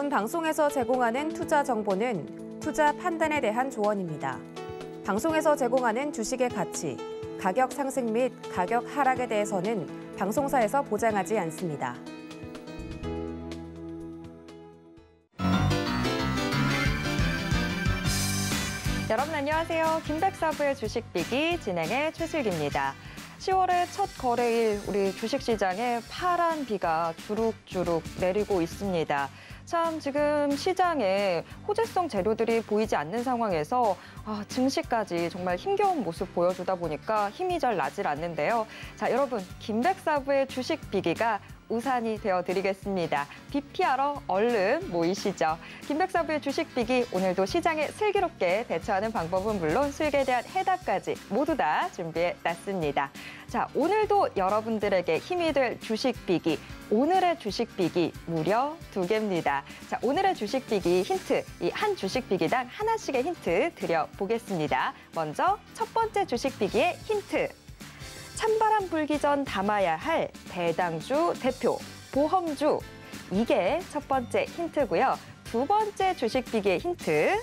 본 방송에서 제공하는 투자 정보는 투자 판단에 대한 조언입니다. 방송에서 제공하는 주식의 가치, 가격 상승 및 가격 하락에 대해서는 방송사에서 보장하지 않습니다. 여러분 안녕하세요. 김백사부의 주식비기 진행의 최슬기입니다. 10월의 첫 거래일 우리 주식시장에 파란 비가 주룩주룩 내리고 있습니다. 참 지금 시장에 호재성 재료들이 보이지 않는 상황에서 아, 증시까지 정말 힘겨운 모습 보여주다 보니까 힘이 잘 나질 않는데요. 자, 여러분, 김백사부의 주식 비기가 우산이 되어드리겠습니다. 비 피하러 얼른 모이시죠. 김백사부의 주식비기 오늘도 시장에 슬기롭게 대처하는 방법은 물론 수익에 대한 해답까지 모두 다 준비해놨습니다. 자, 오늘도 여러분들에게 힘이 될주식비기 오늘의 주식비기 무려 두 개입니다. 자, 오늘의 주식비기 힌트, 이 한주식비기당 하나씩의 힌트 드려보겠습니다. 먼저 첫 번째 주식비기의 힌트 찬바람 불기 전 담아야 할배당주 대표, 보험주. 이게 첫 번째 힌트고요. 두 번째 주식 비계 힌트.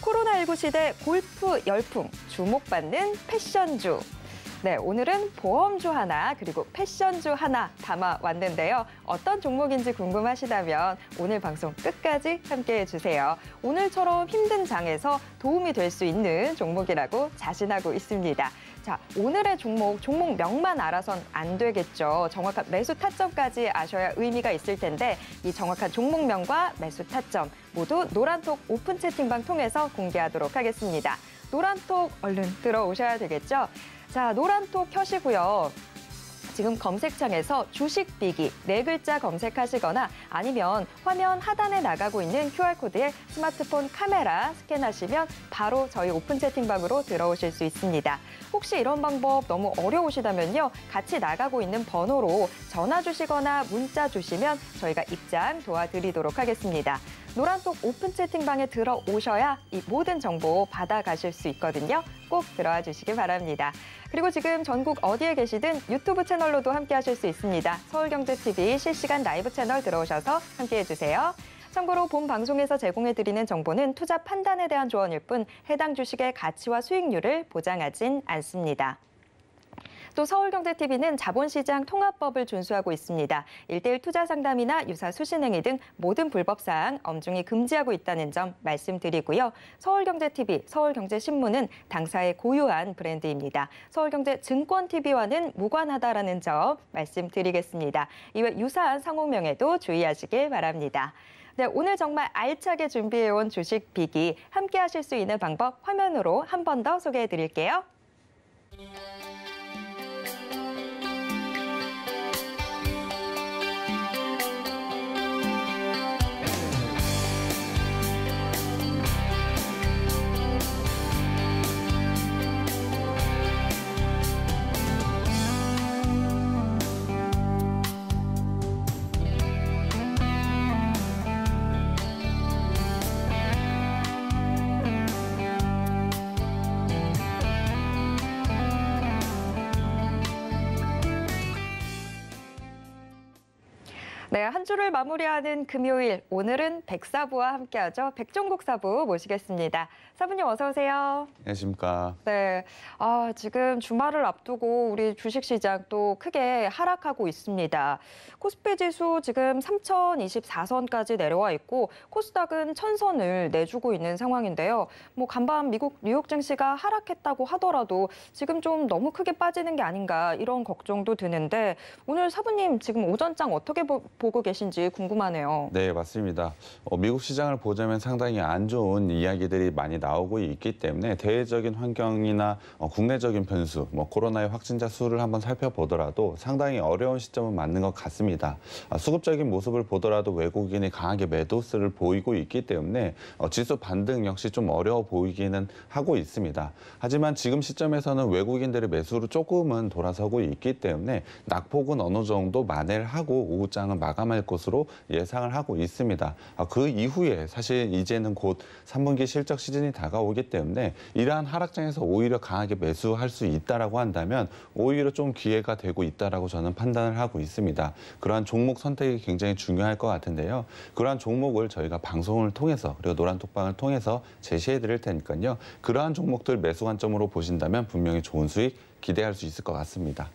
코로나19 시대 골프 열풍, 주목받는 패션주. 네, 오늘은 보험주 하나 그리고 패션주 하나 담아왔는데요. 어떤 종목인지 궁금하시다면 오늘 방송 끝까지 함께해 주세요. 오늘처럼 힘든 장에서 도움이 될 수 있는 종목이라고 자신하고 있습니다. 자, 오늘의 종목, 종목명만 알아선 안 되겠죠. 정확한 매수 타점까지 아셔야 의미가 있을 텐데 이 정확한 종목명과 매수 타점 모두 노란톡 오픈 채팅방 통해서 공개하도록 하겠습니다. 노란톡 얼른 들어오셔야 되겠죠. 자, 노란톡 켜시고요. 지금 검색창에서 주식 비기 네 글자 검색하시거나 아니면 화면 하단에 나가고 있는 QR코드에 스마트폰 카메라 스캔하시면 바로 저희 오픈 채팅방으로 들어오실 수 있습니다. 혹시 이런 방법 너무 어려우시다면요. 같이 나가고 있는 번호로 전화 주시거나 문자 주시면 저희가 입장 도와드리도록 하겠습니다. 노란톡 오픈 채팅방에 들어오셔야 이 모든 정보 받아가실 수 있거든요. 꼭 들어와 주시기 바랍니다. 그리고 지금 전국 어디에 계시든 유튜브 채널로도 함께 하실 수 있습니다. 서울경제TV 실시간 라이브 채널 들어오셔서 함께 해주세요. 참고로 본 방송에서 제공해드리는 정보는 투자 판단에 대한 조언일 뿐 해당 주식의 가치와 수익률을 보장하진 않습니다. 또 서울경제TV는 자본시장 통합법을 준수하고 있습니다. 1대1 투자 상담이나 유사 수신행위 등 모든 불법 사항 엄중히 금지하고 있다는 점 말씀드리고요. 서울경제TV, 서울경제신문은 당사의 고유한 브랜드입니다. 서울경제증권TV와는 무관하다라는 점 말씀드리겠습니다. 이외 유사한 상호명에도 주의하시길 바랍니다. 네, 오늘 정말 알차게 준비해온 주식 비기 함께 하실 수 있는 방법 화면으로 한 번 더 소개해 드릴게요. 한 주를 마무리하는 금요일, 오늘은 백사부와 함께하죠. 백종국 사부 모시겠습니다. 사부님 어서 오세요. 안녕하십니까. 네, 아, 지금 주말을 앞두고 우리 주식시장 또 크게 하락하고 있습니다. 코스피 지수 지금 3,024선까지 내려와 있고 코스닥은 천선을 내주고 있는 상황인데요. 뭐 간밤 미국 뉴욕 증시가 하락했다고 하더라도 지금 좀 너무 크게 빠지는 게 아닌가 이런 걱정도 드는데 오늘 사부님 지금 오전장 어떻게 보, 보고 계세요? 계신지 궁금하네요. 네, 맞습니다. 어, 미국 시장을 보자면 상당히 안 좋은 이야기들이 많이 나오고 있기 때문에 대외적인 환경이나 어, 국내적인 변수, 뭐 코로나의 확진자 수를 한번 살펴보더라도 상당히 어려운 시점은 맞는 것 같습니다. 아, 수급적인 모습을 보더라도 외국인이 강하게 매도세를 보이고 있기 때문에 어, 지수 반등 역시 좀 어려워 보이기는 하고 있습니다. 하지만 지금 시점에서는 외국인들의 매수로 조금은 돌아서고 있기 때문에 낙폭은 어느 정도 만회를 하고 오후장은 마감할 나타날 것으로 예상을 하고 있습니다. 아, 그 이후에 사실 이제는 곧 3분기 실적 시즌이 다가오기 때문에 이러한 하락장에서 오히려 강하게 매수할 수 있다라고 한다면 오히려 좀 기회가 되고 있다라고 저는 판단을 하고 있습니다. 그러한 종목 선택이 굉장히 중요할 것 같은데요. 그러한 종목을 저희가 방송을 통해서 그리고 노란톡방을 통해서 제시해 드릴 테니까요. 그러한 종목들 매수 관점으로 보신다면 분명히 좋은 수익 기대할 수 있을 것 같습니다.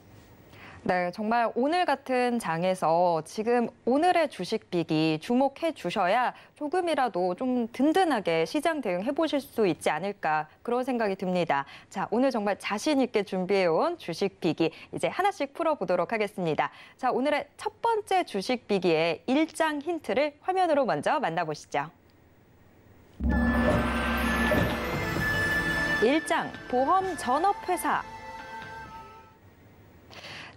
네, 정말 오늘 같은 장에서 지금 오늘의 주식 비기 주목해 주셔야 조금이라도 좀 든든하게 시장 대응해 보실 수 있지 않을까 그런 생각이 듭니다. 자, 오늘 정말 자신 있게 준비해 온 주식 비기 이제 하나씩 풀어 보도록 하겠습니다. 자, 오늘의 첫 번째 주식 비기의 일장 힌트를 화면으로 먼저 만나보시죠. 일장 보험 전업회사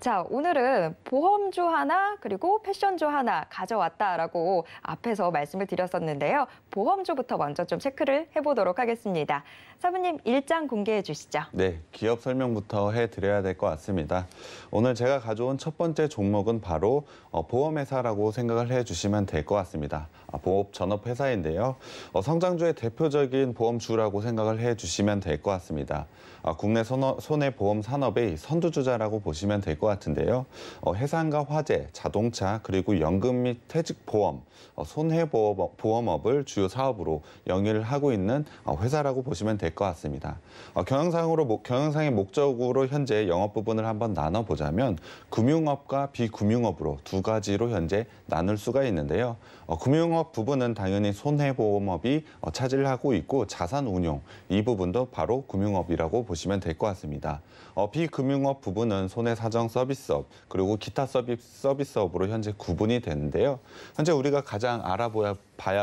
자, 오늘은 보험주 하나 그리고 패션주 하나 가져왔다라고 앞에서 말씀을 드렸었는데요. 보험주부터 먼저 좀 체크를 해보도록 하겠습니다. 사부님 일장 공개해 주시죠. 네, 기업 설명부터 해드려야 될 것 같습니다. 오늘 제가 가져온 첫 번째 종목은 바로 어, 보험회사라고 생각을 해주시면 될 것 같습니다. 아, 보험 전업회사인데요. 어, 성장주의 대표적인 보험주라고 생각을 해주시면 될 것 같습니다. 아, 국내 손해보험 산업의 선두주자라고 보시면 될 것 같은데요. 어, 해상과 화재, 자동차, 그리고 연금 및 퇴직보험, 손해보험업을 주요 사업으로 영위를 하고 있는 회사라고 보시면 될 것 같습니다. 될것 같습니다. 어, 경영상으로 경영상의 목적으로 현재 영업 부분을 한번 나눠 보자면 금융업과 비금융업으로 두 가지로 현재 나눌 수가 있는데요. 어, 금융업 부분은 당연히 손해보험업이 어, 차질하고 있고 자산운용 이 부분도 바로 금융업이라고 보시면 될 것 같습니다. 어, 비금융업 부분은 손해사정 서비스업 그리고 기타 서비스, 서비스업으로 현재 구분이 되는데요. 현재 우리가 가장 알아봐야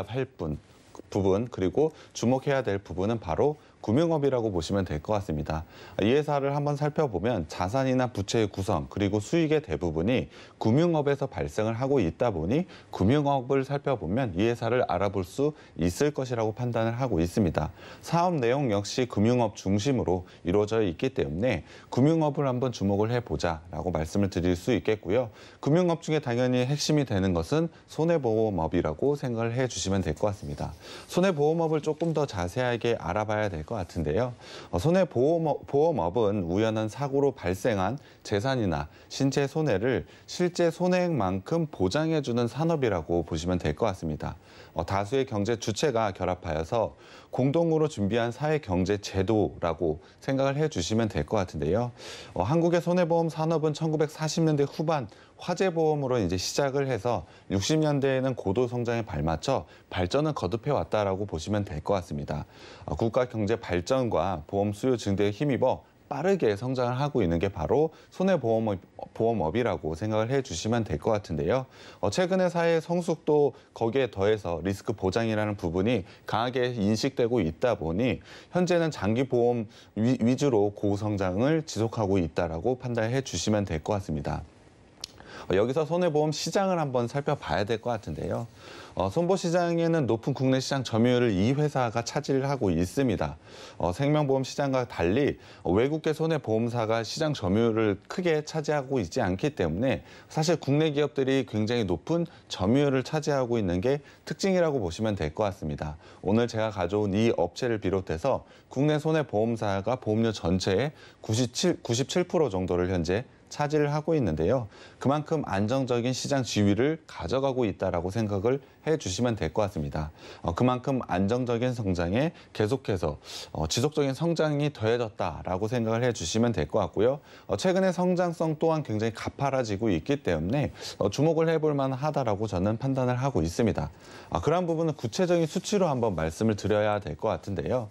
할 분, 부분 그리고 주목해야 될 부분은 바로 금융업이라고 보시면 될 것 같습니다. 이 회사를 한번 살펴보면 자산이나 부채의 구성 그리고 수익의 대부분이 금융업에서 발생을 하고 있다 보니 금융업을 살펴보면 이 회사를 알아볼 수 있을 것이라고 판단을 하고 있습니다. 사업 내용 역시 금융업 중심으로 이루어져 있기 때문에 금융업을 한번 주목을 해보자라고 말씀을 드릴 수 있겠고요. 금융업 중에 당연히 핵심이 되는 것은 손해보험업이라고 생각을 해주시면 될 것 같습니다. 손해보험업을 조금 더 자세하게 알아봐야 될것 것 같은데요. 어, 손해보험업은 우연한 사고로 발생한 재산이나 신체 손해를 실제 손해액만큼 보장해주는 산업이라고 보시면 될 것 같습니다. 어, 다수의 경제 주체가 결합하여서 공동으로 준비한 사회 경제 제도라고 생각을 해주시면 될 것 같은데요. 어, 한국의 손해보험 산업은 1940년대 후반 화재보험으로 이제 시작을 해서 60년대에는 고도 성장에 발맞춰 발전을 거듭해 왔다라고 보시면 될 것 같습니다. 어, 국가 경제 발전과 보험 수요 증대에 힘입어 빠르게 성장을 하고 있는 게 바로 손해보험업, 보험업이라고 생각을 해주시면 될 것 같은데요. 어, 최근에 사회 성숙도 거기에 더해서 리스크 보장이라는 부분이 강하게 인식되고 있다 보니 현재는 장기 보험 위, 주로 고성장을 지속하고 있다라고 판단해 주시면 될 것 같습니다. 어, 여기서 손해보험 시장을 한번 살펴봐야 될 것 같은데요. 어, 손보 시장에는 높은 국내 시장 점유율을 이 회사가 차지 하고 있습니다. 어, 생명보험 시장과 달리 외국계 손해보험사가 시장 점유율을 크게 차지하고 있지 않기 때문에 사실 국내 기업들이 굉장히 높은 점유율을 차지하고 있는 게 특징이라고 보시면 될 것 같습니다. 오늘 제가 가져온 이 업체를 비롯해서 국내 손해보험사가 보험료 전체의 97, 97% 정도를 현재 차지를 하고 있는데요. 그만큼 안정적인 시장 지위를 가져가고 있다라고 생각을 해주시면 될 것 같습니다. 어, 그만큼 안정적인 성장에 계속해서 어, 지속적인 성장이 더해졌다라고 생각을 해주시면 될 것 같고요. 어, 최근에 성장성 또한 굉장히 가파라지고 있기 때문에 어, 주목을 해볼 만하다라고 저는 판단을 하고 있습니다. 아, 그런 부분은 구체적인 수치로 한번 말씀을 드려야 될 것 같은데요.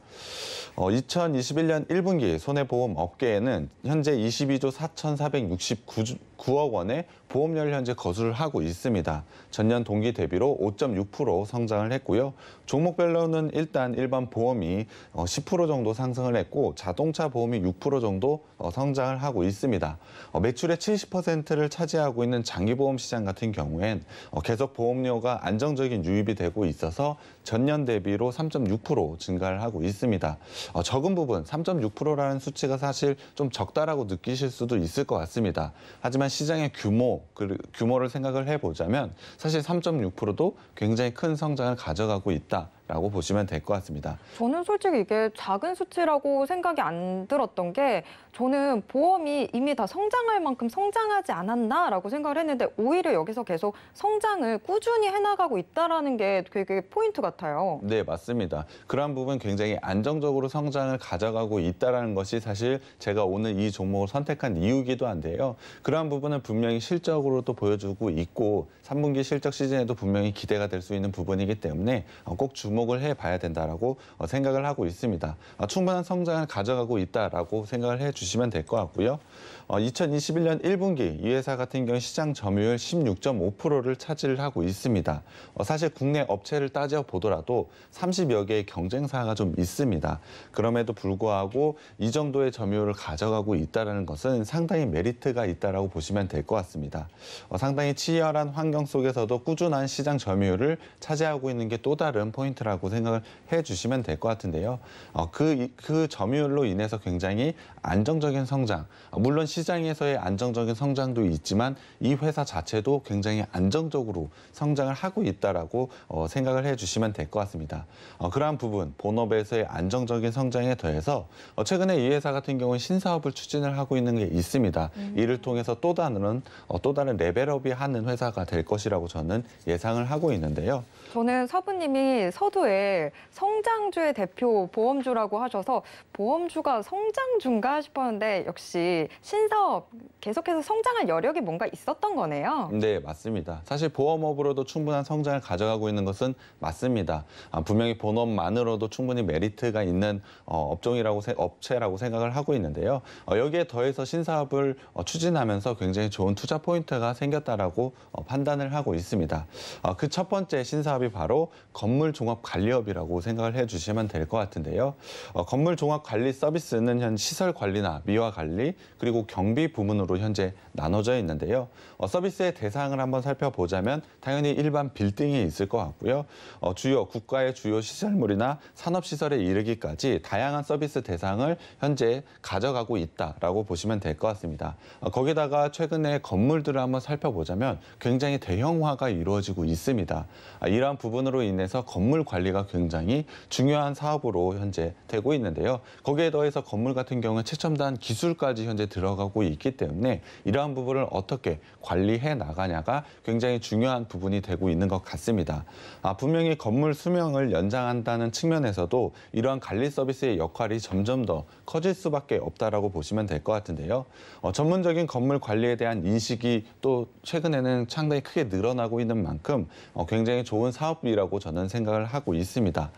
어, 2021년 1분기 손해보험 업계에는 현재 22조 4,469조 9억 원의 보험료를 현재 거술하고 있습니다. 전년 동기 대비로 5.6% 성장을 했고요. 종목별로는 일단 일반 보험이 10% 어, 정도 상승을 했고 자동차 보험이 6% 정도 어, 성장을 하고 있습니다. 어, 매출의 70%를 차지하고 있는 장기보험 시장 같은 경우엔 계속 보험료가 안정적인 유입이 되고 있어서 전년 대비로 3.6% 증가를 하고 있습니다. 어, 적은 부분 3.6%라는 수치가 사실 좀 적다라고 느끼실 수도 있을 것 같습니다. 하지만 시장의 규모, 그, 규모를 생각을 해보자면 사실 3.6%도 굉장히 큰 성장을 가져가고 있다. 라고 보시면 될 것 같습니다. 저는 솔직히 이게 작은 수치라고 생각이 안 들었던 게 저는 보험이 이미 다 성장할 만큼 성장하지 않았나라고 생각을 했는데 오히려 여기서 계속 성장을 꾸준히 해나가고 있다는 게 되게 포인트 같아요. 네, 맞습니다. 그런 부분 굉장히 안정적으로 성장을 가져가고 있다는 것이 사실 제가 오늘 이 종목을 선택한 이유기도 한데요. 그러한 부분은 분명히 실적으로 또 보여주고 있고 3분기 실적 시즌에도 분명히 기대가 될 수 있는 부분이기 때문에 꼭 주목 주목을 해봐야 된다라고 어, 생각을 하고 있습니다. 아, 충분한 성장을 가져가고 있다라고 생각을 해주시면 될 것 같고요. 2021년 1분기 이 회사 같은 경우 시장 점유율 16.5%를 차지 하고 있습니다. 어, 사실 국내 업체를 따져 보더라도 30여 개의 경쟁사가 좀 있습니다. 그럼에도 불구하고 이 정도의 점유율을 가져가고 있다는 것은 상당히 메리트가 있다고 보시면 될 것 같습니다. 어, 상당히 치열한 환경 속에서도 꾸준한 시장 점유율을 차지하고 있는 게 또 다른 포인트라고 생각을 해주시면 될 것 같은데요. 어, 그, 그 점유율로 인해서 굉장히 안정적인 성장, 물론 시장에서의 안정적인 성장도 있지만 이 회사 자체도 굉장히 안정적으로 성장을 하고 있다라고 어, 생각을 해주시면 될 것 같습니다. 어, 그러한 부분 본업에서의 안정적인 성장에 더해서 어, 최근에 이 회사 같은 경우는 신사업을 추진을 하고 있는 게 있습니다. 음. 이를 통해서 또 다른 어, 또 다른 레벨업이 하는 회사가 될 것이라고 저는 예상을 하고 있는데요. 저는 사부님이 서두에 성장주의 대표 보험주라고 하셔서 보험주가 성장주인가 싶었는데 역시 신사업 계속해서 성장할 여력이 뭔가 있었던 거네요. 네, 맞습니다. 사실 보험업으로도 충분한 성장을 가져가고 있는 것은 맞습니다. 아, 분명히 본업만으로도 충분히 메리트가 있는 어, 업종이라고 세, 업체라고 생각을 하고 있는데요. 어, 여기에 더해서 신사업을 어, 추진하면서 굉장히 좋은 투자 포인트가 생겼다라고 어, 판단을 하고 있습니다. 어, 그첫 번째 신사업 사업이 바로 건물 종합 관리업이라고 생각을 해주시면 될 것 같은데요. 어, 건물 종합 관리 서비스는 현 시설 관리나 미화 관리 그리고 경비 부문으로 현재 나눠져 있는데요. 어, 서비스의 대상을 한번 살펴보자면 당연히 일반 빌딩이 있을 것 같고요. 어, 주요 국가의 주요 시설물이나 산업시설에 이르기까지 다양한 서비스 대상을 현재 가져가고 있다라고 보시면 될 것 같습니다. 어, 거기다가 최근에 건물들을 한번 살펴보자면 굉장히 대형화가 이루어지고 있습니다. 아, 이런 이러한 부분으로 인해서 건물 관리가 굉장히 중요한 사업으로 현재 되고 있는데요. 거기에 더해서 건물 같은 경우에 최첨단 기술까지 현재 들어가고 있기 때문에 이러한 부분을 어떻게 관리해 나가냐가 굉장히 중요한 부분이 되고 있는 것 같습니다. 아, 분명히 건물 수명을 연장한다는 측면에서도 이러한 관리 서비스의 역할이 점점 더 커질 수밖에 없다라고 보시면 될 것 같은데요. 어, 전문적인 건물 관리에 대한 인식이 또 최근에는 상당히 크게 늘어나고 있는 만큼 어, 굉장히 좋은 사업이라고 저는 생각을 하고 있습니다.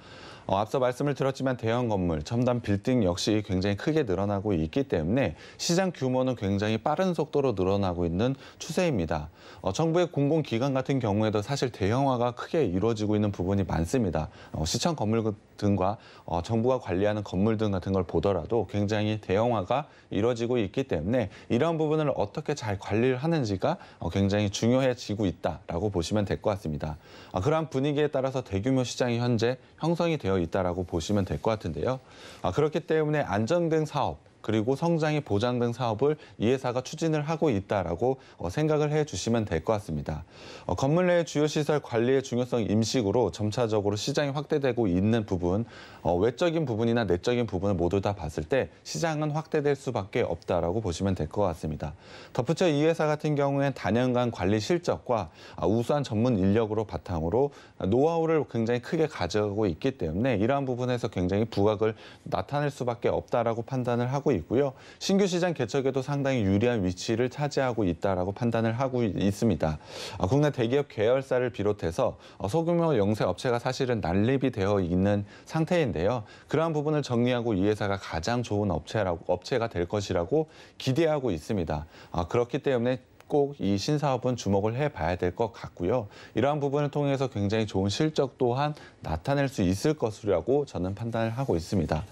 어, 앞서 말씀을 드렸지만 대형 건물, 첨단 빌딩 역시 굉장히 크게 늘어나고 있기 때문에 시장 규모는 굉장히 빠른 속도로 늘어나고 있는 추세입니다. 어, 정부의 공공기관 같은 경우에도 사실 대형화가 크게 이루어지고 있는 부분이 많습니다. 어, 시청 건물 등과 어, 정부가 관리하는 건물 등 같은 걸 보더라도 굉장히 대형화가 이뤄지고 있기 때문에 이런 부분을 어떻게 잘 관리를 하는지가 어, 굉장히 중요해지고 있다라고 보시면 될 것 같습니다. 아, 그러한 분위기에 따라서 대규모 시장이 현재 형성이 되어 있다라고 보시면 될 것 같은데요. 아, 그렇기 때문에 안정된 사업 그리고 성장의보장등 사업을 이 회사가 추진을 하고 있다라고 어, 생각을 해주시면 될 것 같습니다. 어, 건물 내 주요 시설 관리의 중요성 임식으로 점차적으로 시장이 확대되고 있는 부분, 어, 외적인 부분이나 내적인 부분을 모두 다 봤을 때 시장은 확대될 수밖에 없다라고 보시면 될 것 같습니다. 덧붙여 이 회사 같은 경우엔 단연간 관리 실적과 아, 우수한 전문 인력으로 바탕으로 노하우를 굉장히 크게 가져고 가 있기 때문에 이러한 부분에서 굉장히 부각을 나타낼 수밖에 없다라고 판단을 하고 있고요. 신규 시장 개척에도 상당히 유리한 위치를 차지하고 있다라고 판단을 하고 있습니다. 어, 국내 대기업 계열사를 비롯해서 어, 소규모 영세 업체가 사실은 난립이 되어 있는 상태인데요. 그러한 부분을 정리하고 이 회사가 가장 좋은 업체라고 업체가 될 것이라고 기대하고 있습니다. 어, 그렇기 때문에 꼭이 신사업은 주목을 해봐야 될 것 같고요. 이러한 부분을 통해서 굉장히 좋은 실적 또한 나타낼 수 있을 것이라고 저는 판단을 하고 있습니다.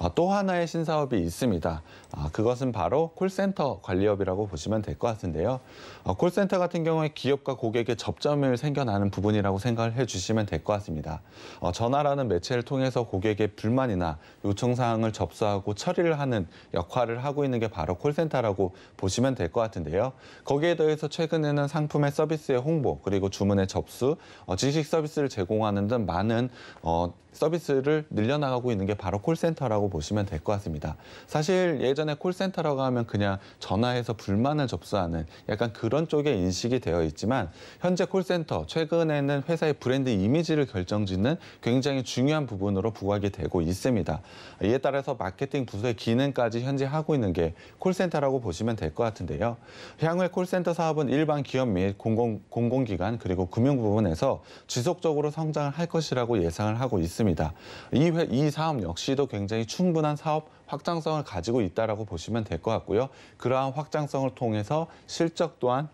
아, 또 하나의 신사업이 있습니다. 아, 그것은 바로 콜센터 관리업이라고 보시면 될 것 같은데요. 아, 콜센터 같은 경우에 기업과 고객의 접점을 생겨나는 부분이라고 생각을 해주시면 될 것 같습니다. 어, 전화라는 매체를 통해서 고객의 불만이나 요청사항을 접수하고 처리를 하는 역할을 하고 있는 게 바로 콜센터라고 보시면 될 것 같은데요. 거기 거기에 더해서 최근에는 상품의 서비스의 홍보 그리고 주문의 접수, 어, 지식 서비스를 제공하는 등 많은 어, 서비스를 늘려나가고 있는 게 바로 콜센터라고 보시면 될 것 같습니다. 사실 예전에 콜센터라고 하면 그냥 전화해서 불만을 접수하는 약간 그런 쪽의 인식이 되어 있지만 현재 콜센터 최근에는 회사의 브랜드 이미지를 결정짓는 굉장히 중요한 부분으로 부각이 되고 있습니다. 이에 따라서 마케팅 부서의 기능까지 현재 하고 있는 게 콜센터라고 보시면 될 것 같은데요. 향후에 콜센터 사업은 일반 기업 및 공공, 공공기관 그리고 금융 부분에서 지속적으로 성장을 할 것이라고 예상을 하고 있습니다. 있습니다. 이, 회, 이 사업 역시도 굉장히 충분한 사업 확장성을 가지고 있다라고 보시면 될 것 같고요. 그러한 확장성을 통해서 실적 또한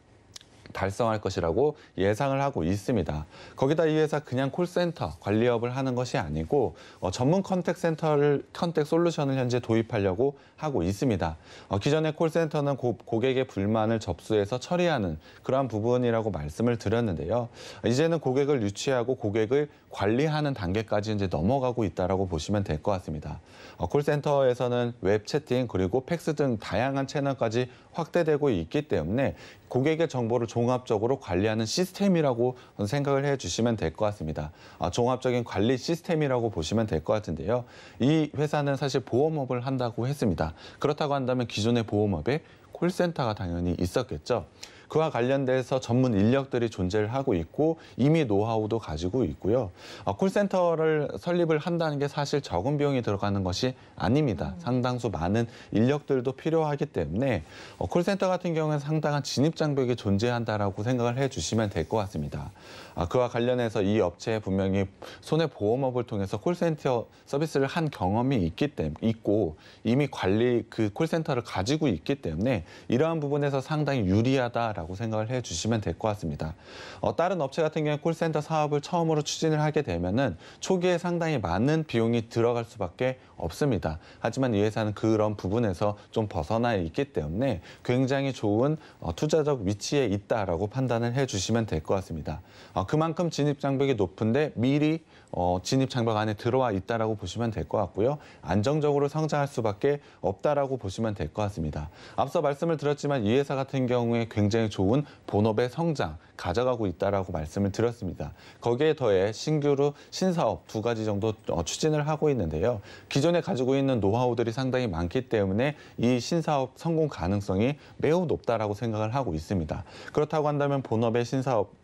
달성할 것이라고 예상을 하고 있습니다. 거기다 이 회사 그냥 콜센터 관리업을 하는 것이 아니고 어, 전문 컨택센터를 컨택 솔루션을 현재 도입하려고 하고 있습니다. 어, 기존의 콜센터는 고, 객의 불만을 접수해서 처리하는 그러한 부분이라고 말씀을 드렸는데요. 이제는 고객을 유치하고 고객을 관리하는 단계까지 이제 넘어가고 있다라고 보시면 될 것 같습니다. 어, 콜센터에서는 웹 채팅 그리고 팩스 등 다양한 채널까지 확대되고 있기 때문에 고객의 정보를 종합적으로 관리하는 시스템이라고 생각을 해주시면 될 것 같습니다. 아, 종합적인 관리 시스템이라고 보시면 될 것 같은데요. 이 회사는 사실 보험업을 한다고 했습니다. 그렇다고 한다면 기존의 보험업에 콜센터가 당연히 있었겠죠. 그와 관련돼서 전문 인력들이 존재를 하고 있고 이미 노하우도 가지고 있고요. 어, 콜센터를 설립을 한다는 게 사실 적은 비용이 들어가는 것이 아닙니다. 음. 상당수 많은 인력들도 필요하기 때문에 어, 콜센터 같은 경우에는 상당한 진입 장벽이 존재한다라고 생각을 해주시면 될 것 같습니다. 아, 그와 관련해서 이 업체에 분명히 손해보험업을 통해서 콜센터 서비스를 한 경험이 있기 때문에 있고 이미 관리 그 콜센터를 가지고 있기 때문에 이러한 부분에서 상당히 유리하다라고 생각을 해주시면 될 것 같습니다. 어, 다른 업체 같은 경우에 콜센터 사업을 처음으로 추진을 하게 되면은 초기에 상당히 많은 비용이 들어갈 수밖에 없습니다. 하지만 이 회사는 그런 부분에서 좀 벗어나 있기 때문에 굉장히 좋은 어, 투자적 위치에 있다라고 판단을 해주시면 될 것 같습니다. 어, 그만큼 진입 장벽이 높은데 미리 어, 진입 장벽 안에 들어와 있다라고 보시면 될 것 같고요. 안정적으로 성장할 수밖에 없다라고 보시면 될 것 같습니다. 앞서 말씀을 드렸지만 이 회사 같은 경우에 굉장히 좋은 본업의 성장 가져가고 있다라고 말씀을 드렸습니다. 거기에 더해 신규로 신사업 두 가지 정도 어, 추진을 하고 있는데요. 기존에 가지고 있는 노하우들이 상당히 많기 때문에 이 신사업 성공 가능성이 매우 높다라고 생각을 하고 있습니다. 그렇다고 한다면 본업의 신사업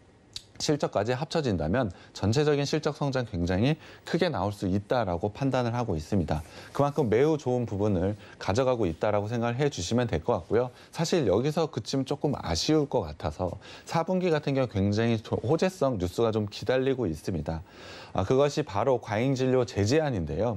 실적까지 합쳐진다면 전체적인 실적 성장 굉장히 크게 나올 수 있다라고 판단을 하고 있습니다. 그만큼 매우 좋은 부분을 가져가고 있다라고 생각을 해 주시면 될 것 같고요. 사실 여기서 그치면 조금 아쉬울 것 같아서 4분기 같은 경우 굉장히 호재성 뉴스가 좀 기다리고 있습니다. 아, 그것이 바로 과잉 진료 재제한인데요.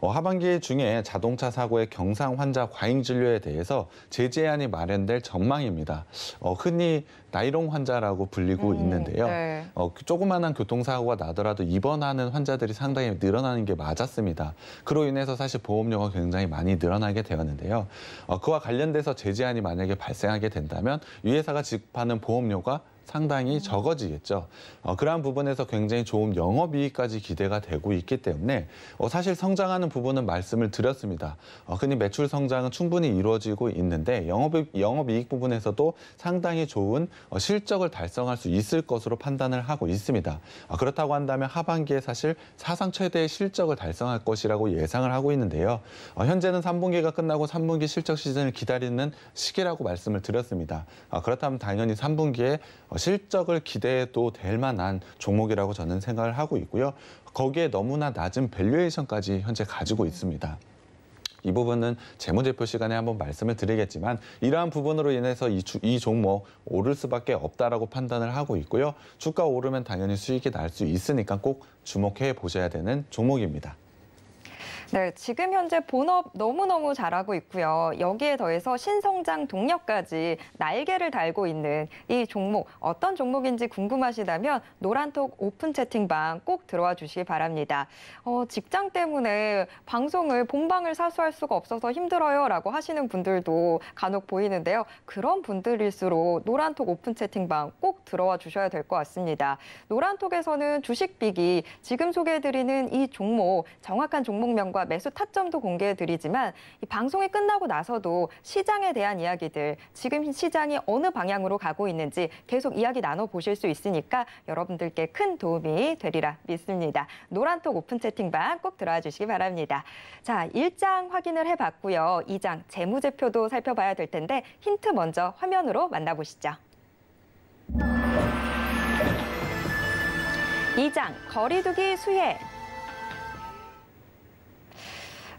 어, 하반기 중에 자동차 사고의 경상 환자 과잉 진료에 대해서 제재안이 마련될 전망입니다. 어, 흔히 나이롱 환자라고 불리고 음, 있는데요. 네. 어, 그 조그마한 교통사고가 나더라도 입원하는 환자들이 상당히 늘어나는 게 맞았습니다. 그로 인해서 사실 보험료가 굉장히 많이 늘어나게 되었는데요. 어, 그와 관련돼서 제재안이 만약에 발생하게 된다면 이 회사가 지급하는 보험료가 상당히 적어지겠죠. 어, 그러한 부분에서 굉장히 좋은 영업이익까지 기대가 되고 있기 때문에 어, 사실 성장하는 부분은 말씀을 드렸습니다. 어, 흔히 매출 성장은 충분히 이루어지고 있는데 영업, 영업이익 부분에서도 상당히 좋은 어, 실적을 달성할 수 있을 것으로 판단을 하고 있습니다. 어, 그렇다고 한다면 하반기에 사실 사상 최대의 실적을 달성할 것이라고 예상을 하고 있는데요. 어, 현재는 3분기가 끝나고 3분기 실적 시즌을 기다리는 시기라고 말씀을 드렸습니다. 어, 그렇다면 당연히 3분기에 어, 어, 실적을 기대해도 될 만한 종목이라고 저는 생각을 하고 있고요. 거기에 너무나 낮은 밸류에이션까지 현재 가지고 있습니다. 이 부분은 재무제표 시간에 한번 말씀을 드리겠지만 이러한 부분으로 인해서 이, 주, 이 종목 오를 수밖에 없다라고 판단을 하고 있고요. 주가 오르면 당연히 수익이 날 수 있으니까 꼭 주목해 보셔야 되는 종목입니다. 네, 지금 현재 본업 너무너무 잘하고 있고요. 여기에 더해서 신성장 동력까지 날개를 달고 있는 이 종목, 어떤 종목인지 궁금하시다면 노란톡 오픈 채팅방 꼭 들어와 주시기 바랍니다. 어, 직장 때문에 방송을, 본방을 사수할 수가 없어서 힘들어요 라고 하시는 분들도 간혹 보이는데요. 그런 분들일수록 노란톡 오픈 채팅방 꼭 들어와 주셔야 될 것 같습니다. 노란톡에서는 주식빅이 지금 소개해드리는 이 종목, 정확한 종목명과 가격과 매수 타점도 공개해드리지만 이 방송이 끝나고 나서도 시장에 대한 이야기들, 지금 시장이 어느 방향으로 가고 있는지 계속 이야기 나눠보실 수 있으니까 여러분들께 큰 도움이 되리라 믿습니다. 노란톡 오픈 채팅방 꼭 들어와 주시기 바랍니다. 자, 1장 확인을 해봤고요. 2장 재무제표도 살펴봐야 될 텐데 힌트 먼저 화면으로 만나보시죠. 2장 거리두기 수혜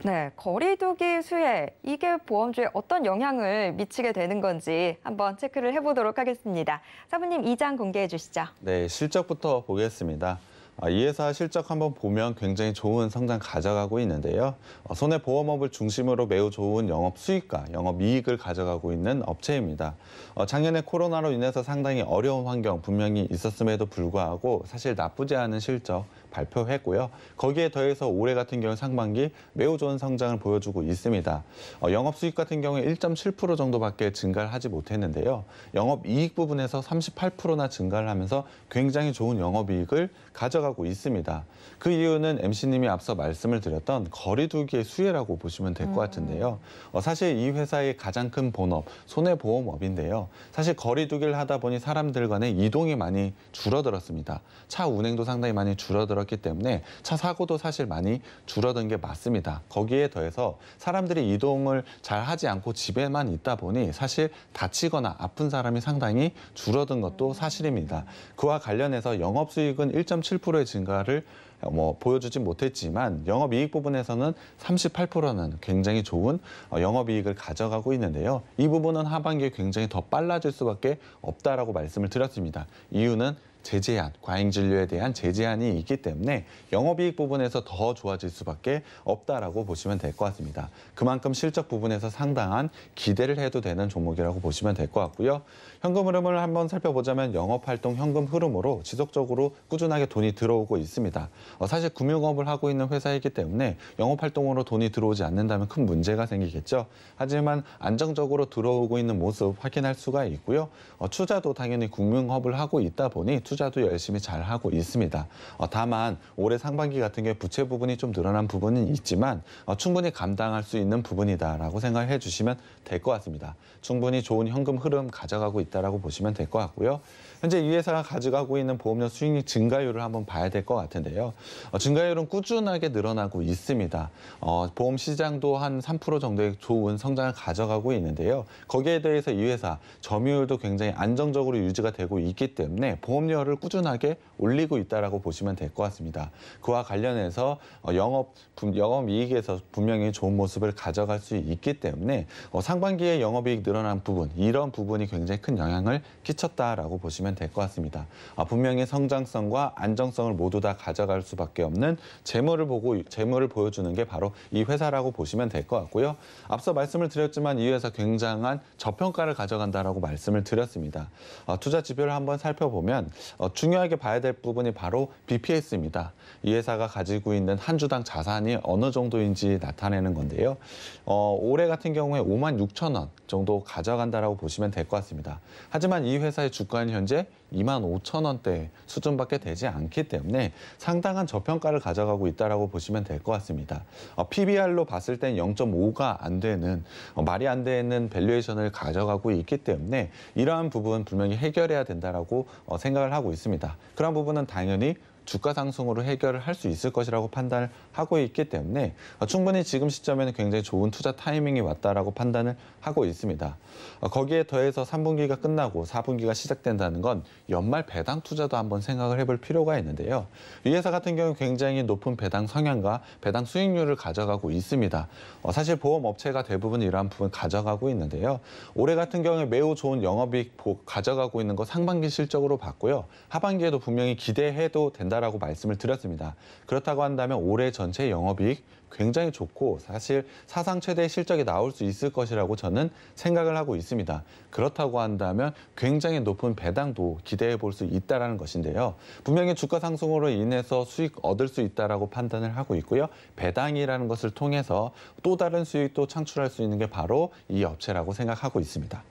네, 거리두기 수혜 이게 보험주에 어떤 영향을 미치게 되는 건지 한번 체크를 해보도록 하겠습니다. 사부님 이장 공개해 주시죠. 네, 실적부터 보겠습니다. 아, 이 회사 실적 한번 보면 굉장히 좋은 성장 가져가고 있는데요. 어, 손해보험업을 중심으로 매우 좋은 영업 수익과 영업 이익을 가져가고 있는 업체입니다. 어, 작년에 코로나로 인해서 상당히 어려운 환경 분명히 있었음에도 불구하고 사실 나쁘지 않은 실적 발표했고요. 거기에 더해서 올해 같은 경우 상반기 매우 좋은 성장을 보여주고 있습니다. 어, 영업 수익 같은 경우에 1.7% 정도밖에 증가를 하지 못했는데요. 영업 이익 부분에서 38%나 증가를 하면서 굉장히 좋은 영업 이익을 가져가고 있습니다. 그 이유는 MC님이 앞서 말씀을 드렸던 거리두기의 수혜라고 보시면 될것 음. 같은데요. 어, 사실 이 회사의 가장 큰 본업, 손해보험업인데요. 사실 거리두기를 하다 보니 사람들 간의 이동이 많이 줄어들었습니다. 차 운행도 상당히 많이 줄어들었 습니다 줄었기 때문에 차 사고도 사실 많이 줄어든 게 맞습니다. 거기에 더해서 사람들이 이동을 잘 하지 않고 집에만 있다 보니 사실 다치거나 아픈 사람이 상당히 줄어든 것도 사실입니다. 그와 관련해서 영업 수익은 1.7%의 증가를 어, 뭐보여주지 못했지만 영업이익 부분에서는 38%는 굉장히 좋은 어, 영업이익을 가져가고 있는데요. 이 부분은 하반기에 굉장히 더 빨라질 수밖에 없다라고 말씀을 드렸습니다. 이유는 제재안, 과잉 진료에 대한 제재안이 있기 때문에 영업이익 부분에서 더 좋아질 수밖에 없다라고 보시면 될 것 같습니다. 그만큼 실적 부분에서 상당한 기대를 해도 되는 종목이라고 보시면 될 것 같고요. 현금 흐름을 한번 살펴보자면 영업활동 현금 흐름으로 지속적으로 꾸준하게 돈이 들어오고 있습니다. 어, 사실 금융업을 하고 있는 회사이기 때문에 영업활동으로 돈이 들어오지 않는다면 큰 문제가 생기겠죠. 하지만 안정적으로 들어오고 있는 모습 확인할 수가 있고요. 어, 투자도 당연히 금융업을 하고 있다 보니 투자도 열심히 잘 하고 있습니다. 어, 다만 올해 상반기 같은 게 부채 부분이 좀 늘어난 부분은 있지만 어, 충분히 감당할 수 있는 부분이다라고 생각해 주시면 될 것 같습니다. 충분히 좋은 현금 흐름 가져가고 있다. 있다라고 보시면 될 것 같고요. 현재 이 회사가 가져가고 있는 보험료 수익률 증가율을 한번 봐야 될 것 같은데요. 어, 증가율은 꾸준하게 늘어나고 있습니다. 어, 보험 시장도 한 3% 정도의 좋은 성장을 가져가고 있는데요. 거기에 대해서 이 회사 점유율도 굉장히 안정적으로 유지가 되고 있기 때문에 보험료를 꾸준하게 올리고 있다라고 보시면 될 것 같습니다. 그와 관련해서 어, 영업 영업 이익에서 분명히 좋은 모습을 가져갈 수 있기 때문에 어, 상반기에 영업이익 늘어난 부분 이런 부분이 굉장히 큰 영향을 끼쳤다라고 보시면. 보시면 될것 같습니다. 아, 분명히 성장성과 안정성을 모두 다 가져갈 수밖에 없는 재물을 보고 재물을 보여주는 게 바로 이 회사라고 보시면 될 것 같고요. 앞서 말씀을 드렸지만 이 회사 굉장한 저평가를 가져간다라고 말씀을 드렸습니다. 아, 투자 지표를 한번 살펴보면 어, 중요하게 봐야 될 부분이 바로 BPS입니다. 이 회사가 가지고 있는 한 주당 자산이 어느 정도인지 나타내는 건데요. 어, 올해 같은 경우에 5만 6천 원 정도 가져간다라고 보시면 될 것 같습니다. 하지만 이 회사의 주가는 현재 가는데 2만 5천 원대 수준밖에 되지 않기 때문에 상당한 저평가를 가져가고 있다라고 보시면 될 것 같습니다. 어, PBR로 봤을 땐 0.5가 안 되는 어, 말이 안 되는 밸류에이션을 가져가고 있기 때문에 이러한 부분 분명히 해결해야 된다고 어, 생각을 하고 있습니다. 그런 부분은 당연히 주가 상승으로 해결을 할 수 있을 것이라고 판단을 하고 있기 때문에 충분히 지금 시점에는 굉장히 좋은 투자 타이밍이 왔다라고 판단을 하고 있습니다. 어, 거기에 더해서 3분기가 끝나고 4분기가 시작된다는 건 연말 배당 투자도 한번 생각을 해볼 필요가 있는데요. 이 회사 같은 경우 굉장히 높은 배당 성향과 배당 수익률을 가져가고 있습니다. 어, 사실 보험업체가 대부분 이러한 부분 가져가고 있는데요. 올해 같은 경우에 매우 좋은 영업이익 가져가고 있는 거 상반기 실적으로 봤고요. 하반기에도 분명히 기대해도 된다. 된다라고 말씀을 드렸습니다. 그렇다고 한다면 올해 전체 영업이익 굉장히 좋고 사실 사상 최대의 실적이 나올 수 있을 것이라고 저는 생각을 하고 있습니다. 그렇다고 한다면 굉장히 높은 배당도 기대해 볼 수있다는 것인데요. 분명히 주가 상승으로 인해서 수익 얻을 수 있다라고 판단을 하고 있고요. 배당이라는 것을 통해서 또 다른 수익도 창출할 수 있는 게 바로 이 업체라고 생각하고 있습니다.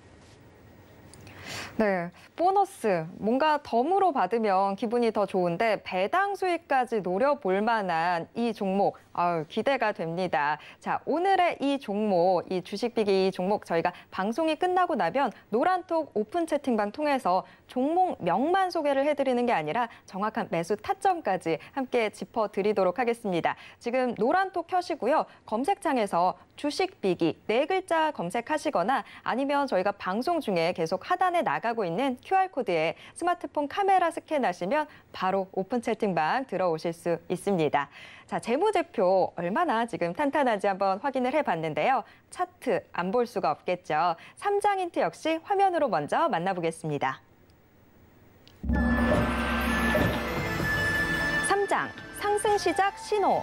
네, 보너스 뭔가 덤으로 받으면 기분이 더 좋은데 배당 수익까지 노려볼 만한 이 종목 아유, 기대가 됩니다. 자 오늘의 이 종목, 이 주식비기 종목 저희가 방송이 끝나고 나면 노란톡 오픈 채팅방 통해서 종목 명만 소개를 해드리는 게 아니라 정확한 매수 타점까지 함께 짚어드리도록 하겠습니다. 지금 노란톡 켜시고요. 검색창에서 주식비기 네 글자 검색하시거나 아니면 저희가 방송 중에 계속 하단에 나가 나가고 있는 QR코드에 스마트폰 카메라 스캔하시면 바로 오픈 채팅방 들어오실 수 있습니다. 자, 재무제표 얼마나 지금 탄탄한지 한번 확인을 해봤는데요. 차트 안 볼 수가 없겠죠. 3장 힌트 역시 화면으로 먼저 만나보겠습니다. 3장 상승 시작 신호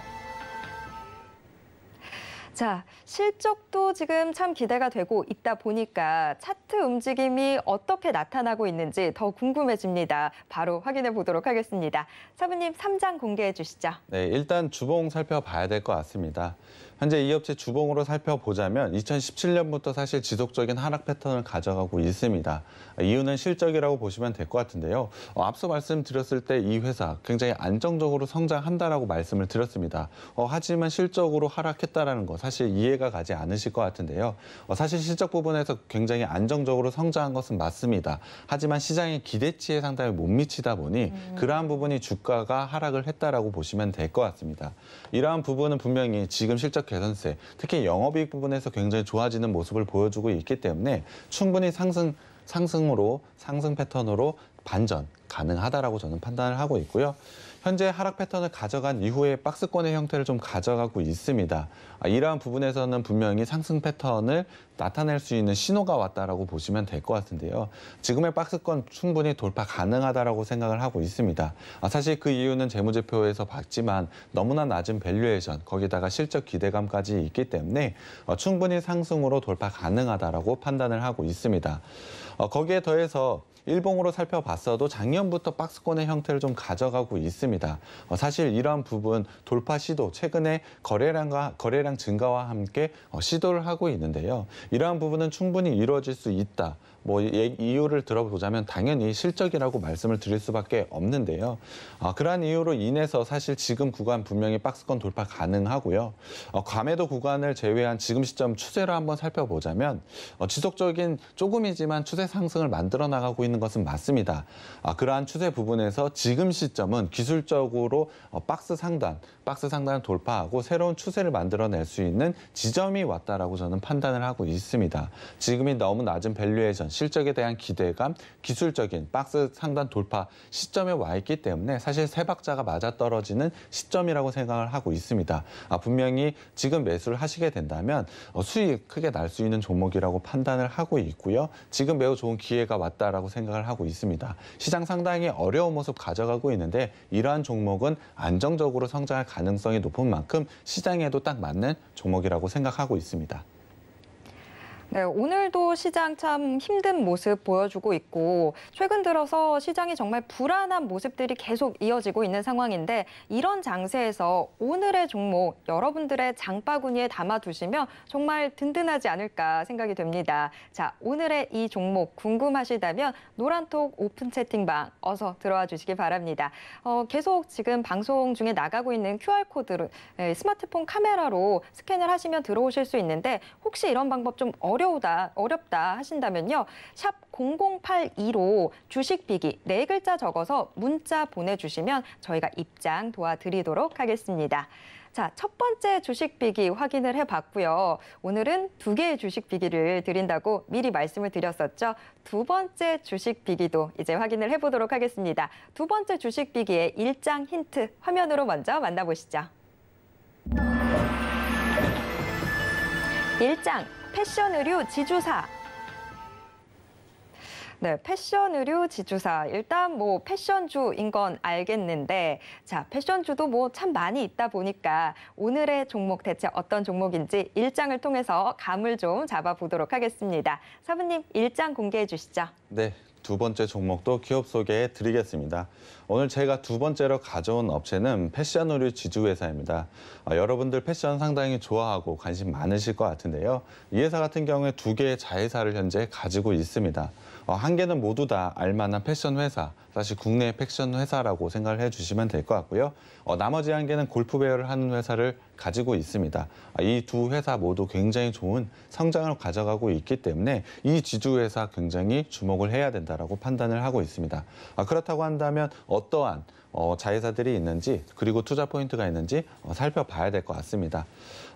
자, 실적도 지금 참 기대가 되고 있다 보니까 차트 움직임이 어떻게 나타나고 있는지 더 궁금해집니다. 바로 확인해 보도록 하겠습니다. 사부님 3장 공개해 주시죠. 네, 일단 주봉 살펴봐야 될 것 같습니다. 현재 이 업체 주봉으로 살펴보자면 2017년부터 사실 지속적인 하락 패턴을 가져가고 있습니다. 이유는 실적이라고 보시면 될 것 같은데요. 어, 앞서 말씀드렸을 때 이 회사 굉장히 안정적으로 성장한다라고 말씀을 드렸습니다. 어, 하지만 실적으로 하락했다라는 것사 사실 이해가 가지 않으실 것 같은데요. 어, 사실 실적 부분에서 굉장히 안정적으로 성장한 것은 맞습니다. 하지만 시장의 기대치에 상당히 못 미치다 보니 음. 그러한 부분이 주가가 하락을 했다라고 보시면 될 것 같습니다. 이러한 부분은 분명히 지금 실적 개선세, 특히 영업이익 부분에서 굉장히 좋아지는 모습을 보여주고 있기 때문에 충분히 상승 상승으로 상승 패턴으로 반전 가능하다라고 저는 판단을 하고 있고요. 현재 하락 패턴을 가져간 이후에 박스권의 형태를 좀 가져가고 있습니다. 아, 이러한 부분에서는 분명히 상승 패턴을 나타낼 수 있는 신호가 왔다라고 보시면 될 것 같은데요. 지금의 박스권 충분히 돌파 가능하다라고 생각을 하고 있습니다. 아, 사실 그 이유는 재무제표에서 봤지만 너무나 낮은 밸류에이션 거기다가 실적 기대감까지 있기 때문에 어, 충분히 상승으로 돌파 가능하다라고 판단을 하고 있습니다. 어, 거기에 더해서 일봉으로 살펴봤어도 작년부터 박스권의 형태를 좀 가져가고 있습니다. 어, 사실 이러한 부분 돌파 시도 최근에 거래량과 거래량 증가와 함께 어, 시도를 하고 있는데요. 이러한 부분은 충분히 이루어질 수 있다. 뭐 이유를 들어보자면 당연히 실적이라고 말씀을 드릴 수밖에 없는데요. 아, 그러한 이유로 인해서 사실 지금 구간 분명히 박스권 돌파 가능하고요. 어, 감에도 구간을 제외한 지금 시점 추세로 한번 살펴보자면 어, 지속적인 조금이지만 추세 상승을 만들어 나가고 있는 것은 맞습니다. 아, 그러한 추세 부분에서 지금 시점은 기술적으로 어, 박스 상단, 박스 상단을 돌파하고 새로운 추세를 만들어낼 수 있는 지점이 왔다라고 저는 판단을 하고 있습니다. 지금이 너무 낮은 밸류에이션 실적에 대한 기대감, 기술적인 박스 상단 돌파 시점에 와 있기 때문에 사실 세 박자가 맞아떨어지는 시점이라고 생각을 하고 있습니다. 아, 분명히 지금 매수를 하시게 된다면 어, 수익 크게 날 수 있는 종목이라고 판단을 하고 있고요. 지금 매우 좋은 기회가 왔다라고 생각을 하고 있습니다. 시장 상당히 어려운 모습 가져가고 있는데 이러한 종목은 안정적으로 성장할 가능성이 높은 만큼 시장에도 딱 맞는 종목이라고 생각하고 있습니다. 네, 오늘도 시장 참 힘든 모습 보여주고 있고 최근 들어서 시장이 정말 불안한 모습들이 계속 이어지고 있는 상황인데 이런 장세에서 오늘의 종목 여러분들의 장바구니에 담아두시면 정말 든든하지 않을까 생각이 됩니다. 자, 오늘의 이 종목 궁금하시다면 노란톡 오픈 채팅방 어서 들어와 주시기 바랍니다. 어, 계속 지금 방송 중에 나가고 있는 QR코드를 예, 스마트폰 카메라로 스캔을 하시면 들어오실 수 있는데 혹시 이런 방법 좀 어려 어려우다, 어렵다 하신다면요. 샵 0082로 주식 비기 네 글자 적어서 문자 보내주시면 저희가 입장 도와드리도록 하겠습니다. 자, 첫 번째 주식 비기 확인을 해봤고요. 오늘은 두 개의 주식 비기를 드린다고 미리 말씀을 드렸었죠. 두 번째 주식 비기도 이제 확인을 해보도록 하겠습니다. 두 번째 주식 비기의 일장 힌트 화면으로 먼저 만나보시죠. 일장 패션 의류 지주사 네, 패션 의류 지주사. 일단 뭐 패션주인 건 알겠는데 자, 패션주도 뭐 참 많이 있다 보니까 오늘의 종목 대체 어떤 종목인지 일장을 통해서 감을 좀 잡아 보도록 하겠습니다. 사부님, 일장 공개해 주시죠. 네, 두 번째 종목도 기업 소개해 드리겠습니다. 오늘 제가 두 번째로 가져온 업체는 패션 의류 지주회사입니다. 아, 여러분들 패션 상당히 좋아하고 관심 많으실 것 같은데요. 이 회사 같은 경우에 두 개의 자회사를 현재 가지고 있습니다. 어, 한 개는 모두 다 알만한 패션 회사, 사실 국내 팩션 회사라고 생각을 해주시면 될 것 같고요. 어, 나머지 한 개는 골프웨어를 하는 회사를 가지고 있습니다. 아, 이두 회사 모두 굉장히 좋은 성장을 가져가고 있기 때문에 이 지주회사 굉장히 주목을 해야 된다라고 판단을 하고 있습니다. 아, 그렇다고 한다면 어떠한 어, 자회사들이 있는지 그리고 투자 포인트가 있는지 어, 살펴봐야 될 것 같습니다.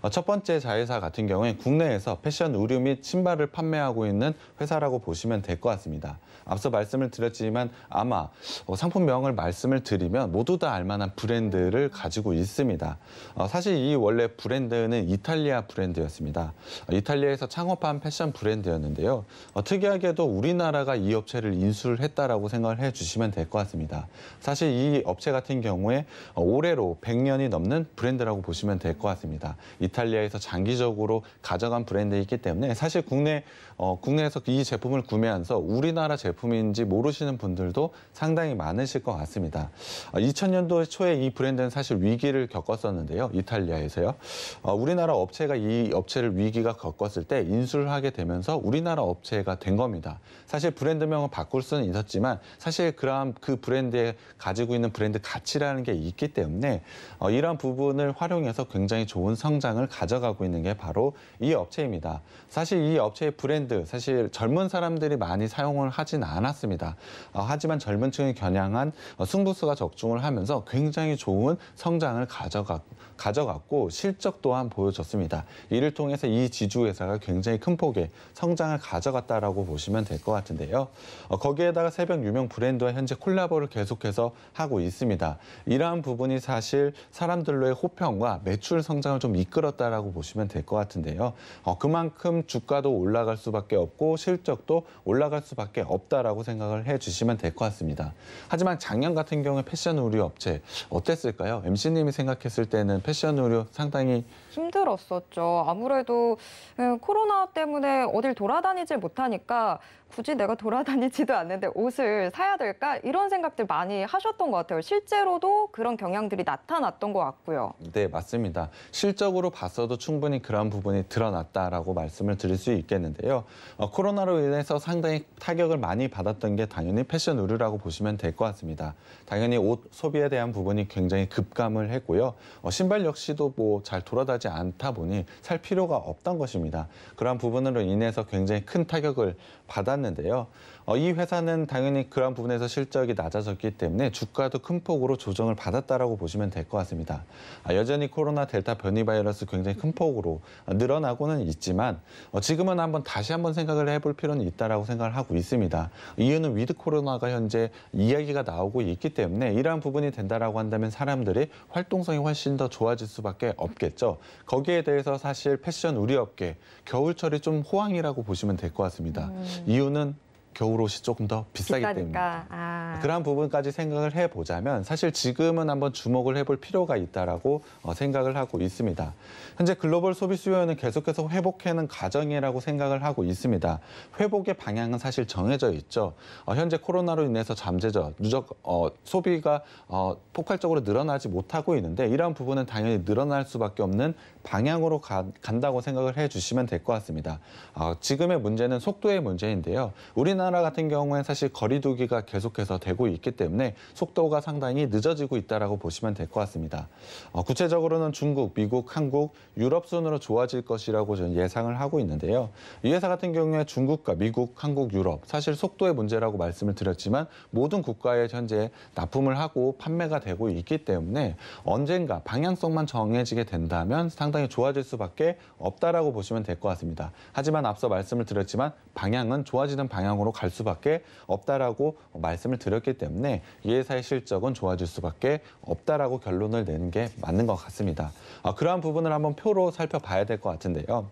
어, 첫 번째 자회사 같은 경우에 국내에서 패션 의류 및 신발을 판매하고 있는 회사라고 보시면 될 것 같습니다. 앞서 말씀을 드렸지만 아마 어, 상품명을 말씀을 드리면 모두 다 알만한 브랜드를 가지고 있습니다. 어, 사실 이 원래 브랜드는 이탈리아 브랜드였습니다. 어, 이탈리아에서 창업한 패션 브랜드였는데요. 어, 특이하게도 우리나라가 이 업체를 인수를 했다라고 생각을 해주시면 될 것 같습니다. 사실 이 업체 같은 경우에 어, 올해로 100년이 넘는 브랜드라고 보시면 될 것 같습니다. 이탈리아에서 장기적으로 가져간 브랜드이기 때문에 사실 국내 어, 국내에서 이 제품을 구매하면서 우리나라 제품인지 모르시는 분들도 상당히 많으실 것 같습니다. 2000년도 어, 초에 이 브랜드는 사실 위기를 겪었었는데요. 이탈리아에서요. 어, 우리나라 업체가 이 업체를 위기가 겪었을 때 인수를 하게 되면서 우리나라 업체가 된 겁니다. 사실 브랜드명을 바꿀 수는 있었지만 사실 그럼 그 브랜드에 가지고 있는 브랜드 가치라는 게 있기 때문에 어, 이런 부분을 활용해서 굉장히 좋은 성장을 가져가고 있는 게 바로 이 업체입니다. 사실 이 업체의 브랜드 사실 젊은 사람들이 많이 사용을 하진 않았습니다. 하지만 젊은 얇은 층을 겨냥한 어, 승부수가 적중을 하면서 굉장히 좋은 성장을 가져가 가져갔고 실적 또한 보여줬습니다. 이를 통해서 이 지주회사가 굉장히 큰 폭의 성장을 가져갔다라고 보시면 될 것 같은데요. 어, 거기에다가 새벽 유명 브랜드와 현재 콜라보를 계속해서 하고 있습니다. 이러한 부분이 사실 사람들로의 호평과 매출 성장을 좀 이끌었다라고 보시면 될 것 같은데요. 어, 그만큼 주가도 올라갈 수밖에 없고 실적도 올라갈 수밖에 없다라고 생각을 해주시면 될 것 같습니다. 하지만 작년 같은 경우에 패션 의류 업체 어땠을까요? MC님이 생각했을 때는 패션 의료 상당히 힘들었었죠. 아무래도 음, 코로나 때문에 어딜 돌아다니질 못하니까 굳이 내가 돌아다니지도 않는데 옷을 사야 될까? 이런 생각들 많이 하셨던 것 같아요. 실제로도 그런 경향들이 나타났던 것 같고요. 네, 맞습니다. 실적으로 봤어도 충분히 그런 부분이 드러났다라고 말씀을 드릴 수 있겠는데요. 어, 코로나로 인해서 상당히 타격을 많이 받았던 게 당연히 패션 의류라고 보시면 될 것 같습니다. 당연히 옷 소비에 대한 부분이 굉장히 급감을 했고요. 어, 신발 역시도 뭐 잘 돌아다지 않다 보니 살 필요가 없던 것입니다. 그런 부분으로 인해서 굉장히 큰 타격을 받았는데요. 어, 이 회사는 당연히 그런 부분에서 실적이 낮아졌기 때문에 주가도 큰 폭으로 조정을 받았다라고 보시면 될 것 같습니다. 아, 여전히 코로나 델타 변이 바이러스 굉장히 큰 폭으로 늘어나고는 있지만 어, 지금은 한번 다시 한번 생각을 해볼 필요는 있다라고 생각을 하고 있습니다. 이유는 위드 코로나가 현재 이야기가 나오고 있기 때문에 이러한 부분이 된다라고 한다면 사람들이 활동성이 훨씬 더 좋아질 수밖에 없겠죠. 거기에 대해서 사실 패션 우리 업계 겨울철이 좀 호황이라고 보시면 될 것 같습니다. 음. 이유는 겨울옷이 조금 더 비싸기 비싸니까. 때문에 아. 그러한 부분까지 생각을 해보자면 사실 지금은 한번 주목을 해볼 필요가 있다라고 어, 생각을 하고 있습니다. 현재 글로벌 소비 수요는 계속해서 회복하는 과정이라고 생각을 하고 있습니다. 회복의 방향은 사실 정해져 있죠. 어, 현재 코로나로 인해서 잠재적 누적 어, 소비가 어, 폭발적으로 늘어나지 못하고 있는데 이러한 부분은 당연히 늘어날 수밖에 없는 방향으로 가, 간다고 생각을 해주시면 될 것 같습니다. 어, 지금의 문제는 속도의 문제인데요. 우리나라 우리나라 같은 경우에 사실 거리두기가 계속해서 되고 있기 때문에 속도가 상당히 늦어지고 있다라고 보시면 될 것 같습니다. 어, 구체적으로는 중국, 미국, 한국, 유럽 순으로 좋아질 것이라고 저는 예상을 하고 있는데요. 이 회사 같은 경우에 중국과 미국, 한국, 유럽 사실 속도의 문제라고 말씀을 드렸지만 모든 국가에 현재 납품을 하고 판매가 되고 있기 때문에 언젠가 방향성만 정해지게 된다면 상당히 좋아질 수밖에 없다라고 보시면 될 것 같습니다. 하지만 앞서 말씀을 드렸지만 방향은 좋아지는 방향으로 갈 수밖에 없다라고 말씀을 드렸기 때문에 이 회사의 실적은 좋아질 수밖에 없다라고 결론을 내는 게 맞는 것 같습니다. 아, 그러한 부분을 한번 표로 살펴봐야 될 것 같은데요.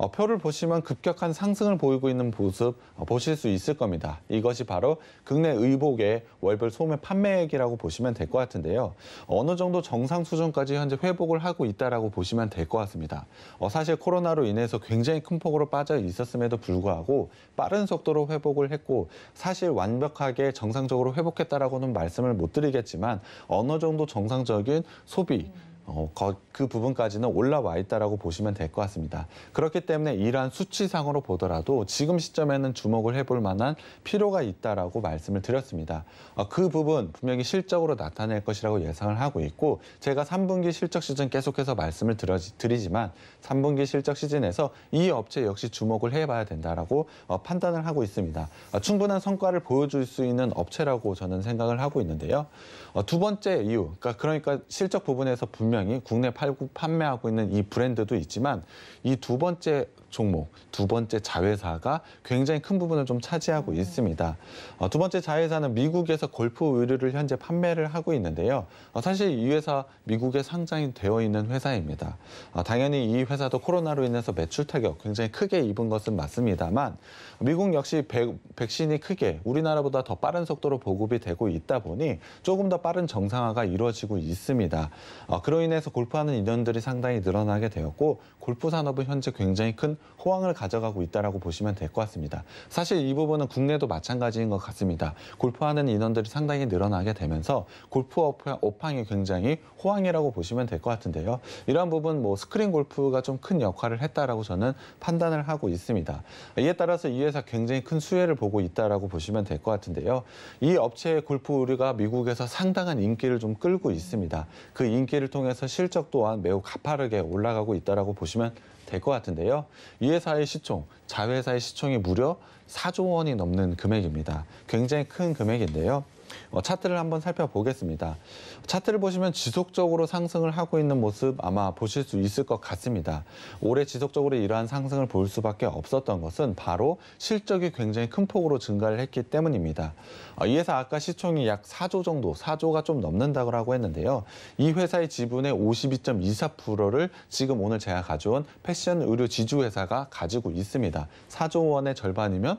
어, 표를 보시면 급격한 상승을 보이고 있는 모습 어, 보실 수 있을 겁니다. 이것이 바로 국내 의복의 월별 소매 판매액이라고 보시면 될 것 같은데요. 어느 정도 정상 수준까지 현재 회복을 하고 있다라고 보시면 될 것 같습니다. 어, 사실 코로나로 인해서 굉장히 큰 폭으로 빠져 있었음에도 불구하고 빠른 속도로 회복을 했고 사실 완벽하게 정상적으로 회복했다라고는 말씀을 못 드리겠지만 어느 정도 정상적인 소비 음. 어, 그 부분까지는 올라와 있다라고 보시면 될 것 같습니다. 그렇기 때문에 이러한 수치상으로 보더라도 지금 시점에는 주목을 해볼 만한 필요가 있다라고 말씀을 드렸습니다. 어, 그 부분 분명히 실적으로 나타낼 것이라고 예상을 하고 있고 제가 3분기 실적 시즌 계속해서 말씀을 드리지만 3분기 실적 시즌에서 이 업체 역시 주목을 해봐야 된다라고 어, 판단을 하고 있습니다. 어, 충분한 성과를 보여줄 수 있는 업체라고 저는 생각을 하고 있는데요. 어, 두 번째 이유, 그러니까, 그러니까 실적 부분에서 분명 분명히 국내 팔구 판매하고 있는 이 브랜드도 있지만 이 두 번째 종목, 두 번째 자회사가 굉장히 큰 부분을 좀 차지하고 있습니다. 어, 두 번째 자회사는 미국에서 골프 의류를 현재 판매를 하고 있는데요. 어, 사실 이 회사 미국에 상장이 되어 있는 회사입니다. 어, 당연히 이 회사도 코로나로 인해서 매출 타격 굉장히 크게 입은 것은 맞습니다만 미국 역시 백, 백신이 크게 우리나라보다 더 빠른 속도로 보급이 되고 있다 보니 조금 더 빠른 정상화가 이루어지고 있습니다. 그로 인해서 골프하는 인원들이 상당히 늘어나게 되었고 골프 산업은 현재 굉장히 큰 호황을 가져가고 있다고 보시면 될 것 같습니다. 사실 이 부분은 국내도 마찬가지인 것 같습니다. 골프하는 인원들이 상당히 늘어나게 되면서 골프 오황이 굉장히 호황이라고 보시면 될 것 같은데요. 이러한 부분 뭐 스크린 골프가 좀 큰 역할을 했다라고 저는 판단을 하고 있습니다. 이에 따라서 이 회사 굉장히 큰 수혜를 보고 있다라고 보시면 될 것 같은데요. 이 업체의 골프 의류가 미국에서 상당한 인기를 좀 끌고 있습니다. 그 인기를 통해서 실적 또한 매우 가파르게 올라가고 있다라고 보시면 될것 같은데요. 이 회사의 시총, 자회사의 시총이 무려 4조 원이 넘는 금액입니다. 굉장히 큰 금액인데요. 어, 차트를 한번 살펴보겠습니다. 차트를 보시면 지속적으로 상승을 하고 있는 모습 아마 보실 수 있을 것 같습니다. 올해 지속적으로 이러한 상승을 볼 수밖에 없었던 것은 바로 실적이 굉장히 큰 폭으로 증가를 했기 때문입니다. 어, 이 회사 아까 시총이 약 4조 정도, 4조가 좀 넘는다고 했는데요. 이 회사의 지분의 52.24%를 지금 오늘 제가 가져온 패션 의료 지주회사가 가지고 있습니다. 4조 원의 절반이면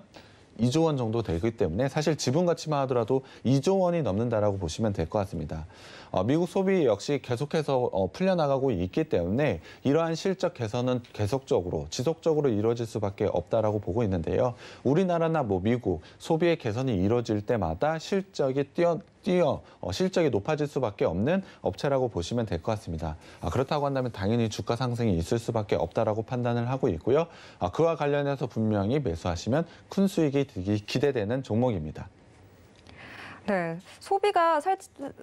2조 원 정도 되기 때문에 사실 지분 가치만 하더라도 2조 원이 넘는다라고 보시면 될 것 같습니다. 어, 미국 소비 역시 계속해서 어, 풀려나가고 있기 때문에 이러한 실적 개선은 계속적으로 지속적으로 이루어질 수밖에 없다라고 보고 있는데요. 우리나라나 뭐 미국 소비의 개선이 이루어질 때마다 실적이 뛰어 뛰어 어, 실적이 높아질 수밖에 없는 업체라고 보시면 될 것 같습니다. 아, 그렇다고 한다면 당연히 주가 상승이 있을 수밖에 없다라고 판단을 하고 있고요. 아, 그와 관련해서 분명히 매수하시면 큰 수익이 기대되는 종목입니다. 네, 소비가 살,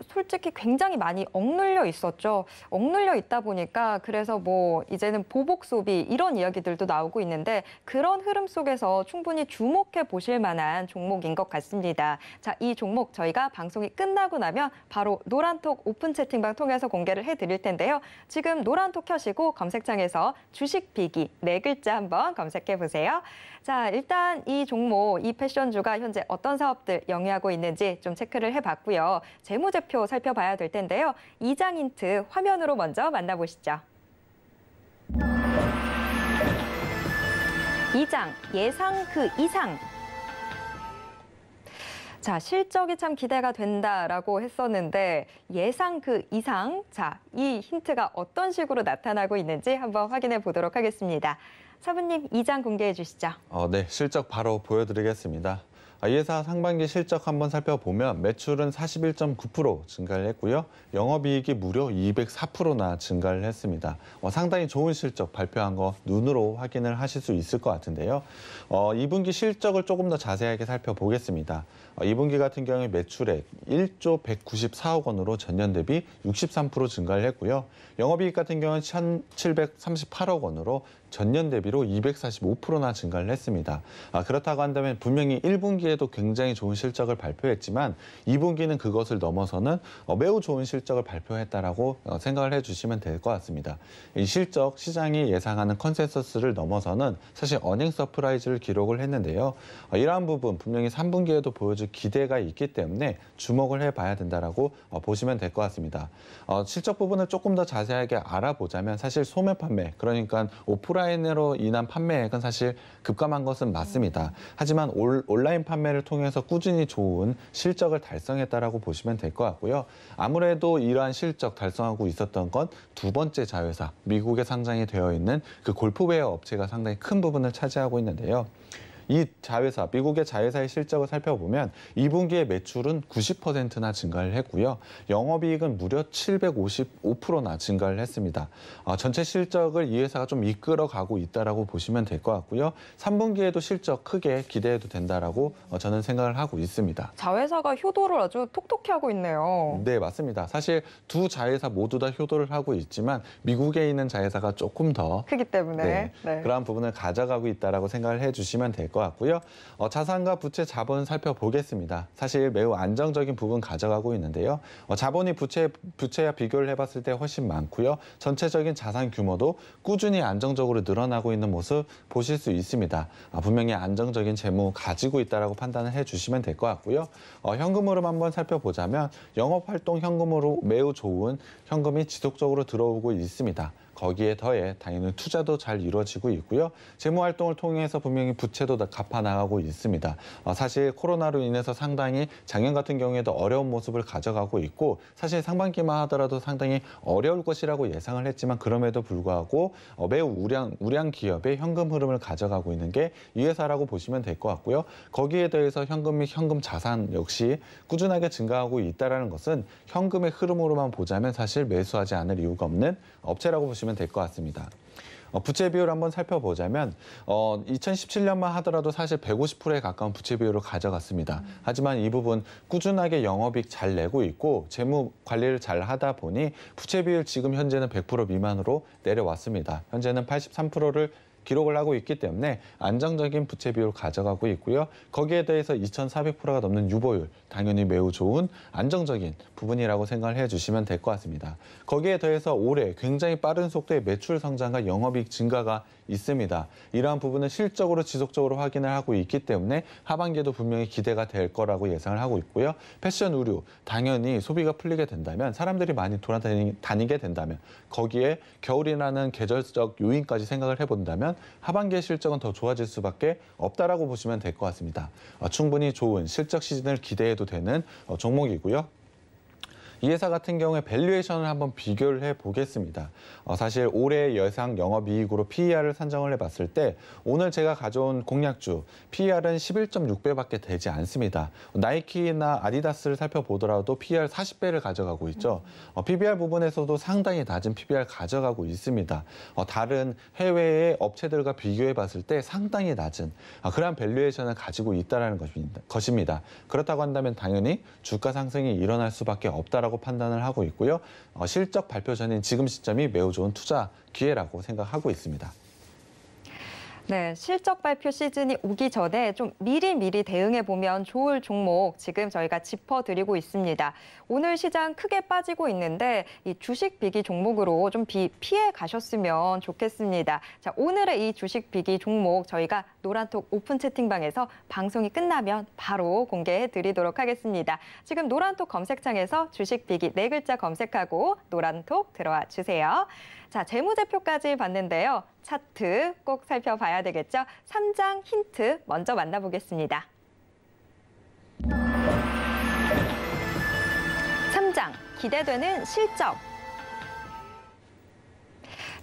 솔직히 굉장히 많이 억눌려 있었죠. 억눌려 있다 보니까 그래서 뭐 이제는 보복 소비 이런 이야기들도 나오고 있는데 그런 흐름 속에서 충분히 주목해 보실 만한 종목인 것 같습니다. 자, 이 종목 저희가 방송이 끝나고 나면 바로 노란톡 오픈 채팅방 통해서 공개를 해드릴 텐데요. 지금 노란톡 켜시고 검색창에서 주식 비기 네 글자 한번 검색해 보세요. 자, 일단 이 종목, 이 패션주가 현재 어떤 사업들 영위하고 있는지 좀좀 체크를 해봤고요. 재무제표 살펴봐야 될 텐데요. 이장 힌트 화면으로 먼저 만나보시죠. 이장 예상 그 이상 자, 실적이 참 기대가 된다라고 했었는데 예상 그 이상 자, 이 힌트가 어떤 식으로 나타나고 있는지 한번 확인해 보도록 하겠습니다. 사부님 이장 공개해 주시죠. 어, 네, 실적 바로 보여드리겠습니다. 아, 이회사 상반기 실적 한번 살펴보면 매출은 41.9% 증가를 했고요. 영업이익이 무려 204%나 증가를 했습니다. 어, 상당히 좋은 실적 발표한 거 눈으로 확인을 하실 수 있을 것 같은데요. 어, 2분기 실적을 조금 더 자세하게 살펴보겠습니다. 2분기 어, 같은 경우에 매출액 1조 194억 원으로 전년 대비 63% 증가를 했고요. 영업이익 같은 경우는 1,738억 원으로 전년 대비로 245%나 증가를 했습니다. 아, 그렇다고 한다면 분명히 1분기에도 굉장히 좋은 실적을 발표했지만 2분기는 그것을 넘어서는 어, 매우 좋은 실적을 발표했다라고 어, 생각을 해주시면 될 것 같습니다. 이 실적 시장이 예상하는 컨센서스를 넘어서는 사실 어닝 서프라이즈를 기록을 했는데요. 이러한 부분 분명히 3분기에도 보여줄 기대가 있기 때문에 주목을 해봐야 된다라고 어, 보시면 될 것 같습니다. 어, 실적 부분을 조금 더 자세하게 알아보자면 사실 소매 판매 그러니까 오프라인으로 인한 판매액은 사실 급감한 것은 맞습니다. 하지만 올, 온라인 판매를 통해서 꾸준히 좋은 실적을 달성했다라고 보시면 될 것 같고요. 아무래도 이러한 실적 달성하고 있었던 건 두 번째 자회사 미국에 상장이 되어 있는 그 골프웨어 업체가 상당히 큰 부분을 차지하고 있는데요. 이 자회사, 미국의 자회사의 실적을 살펴보면 2분기의 매출은 90%나 증가를 했고요. 영업이익은 무려 755%나 증가를 했습니다. 아, 전체 실적을 이 회사가 좀 이끌어가고 있다라고 보시면 될 것 같고요. 3분기에도 실적 크게 기대해도 된다라고 어, 저는 생각을 하고 있습니다. 자회사가 효도를 아주 톡톡히 하고 있네요. 네, 맞습니다. 사실 두 자회사 모두 다 효도를 하고 있지만 미국에 있는 자회사가 조금 더 크기 때문에 네, 네. 그러한 부분을 가져가고 있다라고 생각을 해주시면 될 것. 같습니다. 것 같고요. 어, 자산과 부채 자본 살펴보겠습니다. 사실 매우 안정적인 부분 가져가고 있는데요. 어, 자본이 부채, 부채와 비교를 해봤을 때 훨씬 많고요. 전체적인 자산 규모도 꾸준히 안정적으로 늘어나고 있는 모습 보실 수 있습니다. 아, 분명히 안정적인 재무 가지고 있다라고 판단을 해주시면 될 것 같고요. 어, 현금으로 한번 살펴보자면 영업활동 현금으로 매우 좋은 현금이 지속적으로 들어오고 있습니다. 거기에 더해 당연히 투자도 잘 이루어지고 있고요. 재무 활동을 통해서 분명히 부채도 다 갚아 나가고 있습니다. 어, 사실 코로나로 인해서 상당히 작년 같은 경우에도 어려운 모습을 가져가고 있고 사실 상반기만 하더라도 상당히 어려울 것이라고 예상을 했지만 그럼에도 불구하고 어, 매우 우량 우량 기업의 현금 흐름을 가져가고 있는 게이 회사라고 보시면 될 것 같고요. 거기에 대해서 현금 및 현금 자산 역시 꾸준하게 증가하고 있다라는 것은 현금의 흐름으로만 보자면 사실 매수하지 않을 이유가 없는 업체라고 보시면. 보시면 될것 같습니다. 어, 부채 비율 한번 살펴보자면 어, 2017년만 하더라도 사실 150%에 가까운 부채 비율을 가져갔습니다. 음. 하지만 이 부분 꾸준하게 영업이익 잘 내고 있고 재무 관리를 잘 하다 보니 부채 비율 지금 현재는 100% 미만으로 내려왔습니다. 현재는 83%를 기록을 하고 있기 때문에 안정적인 부채 비율 가져가고 있고요. 거기에 대해서 2,400%가 넘는 유보율 당연히 매우 좋은 안정적인 부분이라고 생각을 해주시면 될 것 같습니다. 거기에 더해서 올해 굉장히 빠른 속도의 매출 성장과 영업이익 증가가 있습니다. 이러한 부분은 실적으로 지속적으로 확인을 하고 있기 때문에 하반기에도 분명히 기대가 될 거라고 예상을 하고 있고요. 패션 의류 당연히 소비가 풀리게 된다면 사람들이 많이 돌아다니게 된다면 거기에 겨울이라는 계절적 요인까지 생각을 해본다면 하반기의 실적은 더 좋아질 수밖에 없다라고 보시면 될 것 같습니다. 어, 충분히 좋은 실적 시즌을 기대해도 되는 어, 종목이고요. 이 회사 같은 경우에 밸류에이션을 한번 비교를 해보겠습니다. 어, 사실 올해 예상 영업이익으로 PER을 산정을 해봤을 때 오늘 제가 가져온 공략주 PER은 11.6배밖에 되지 않습니다. 나이키나 아디다스를 살펴보더라도 PER 40배를 가져가고 있죠. 어, PBR 부분에서도 상당히 낮은 PBR 가져가고 있습니다. 어, 다른 해외의 업체들과 비교해봤을 때 상당히 낮은 아, 그러한 밸류에이션을 가지고 있다는 것입니다. 그렇다고 한다면 당연히 주가 상승이 일어날 수밖에 없다고 투라고 판단을 하고 있고요. 어, 실적 발표 전인 지금 시점이 매우 좋은 투자 기회라고 생각하고 있습니다. 네, 실적 발표 시즌이 오기 전에 좀 미리미리 대응해보면 좋을 종목 지금 저희가 짚어드리고 있습니다. 오늘 시장 크게 빠지고 있는데 이 주식 비기 종목으로 좀 비, 피해 가셨으면 좋겠습니다. 자, 오늘의 이 주식 비기 종목 저희가 노란톡 오픈 채팅방에서 방송이 끝나면 바로 공개해드리도록 하겠습니다. 지금 노란톡 검색창에서 주식 비기 네 글자 검색하고 노란톡 들어와 주세요. 자, 재무제표까지 봤는데요. 차트 꼭 살펴봐야 되겠죠. 3장 힌트 먼저 만나보겠습니다. 3장 기대되는 실적.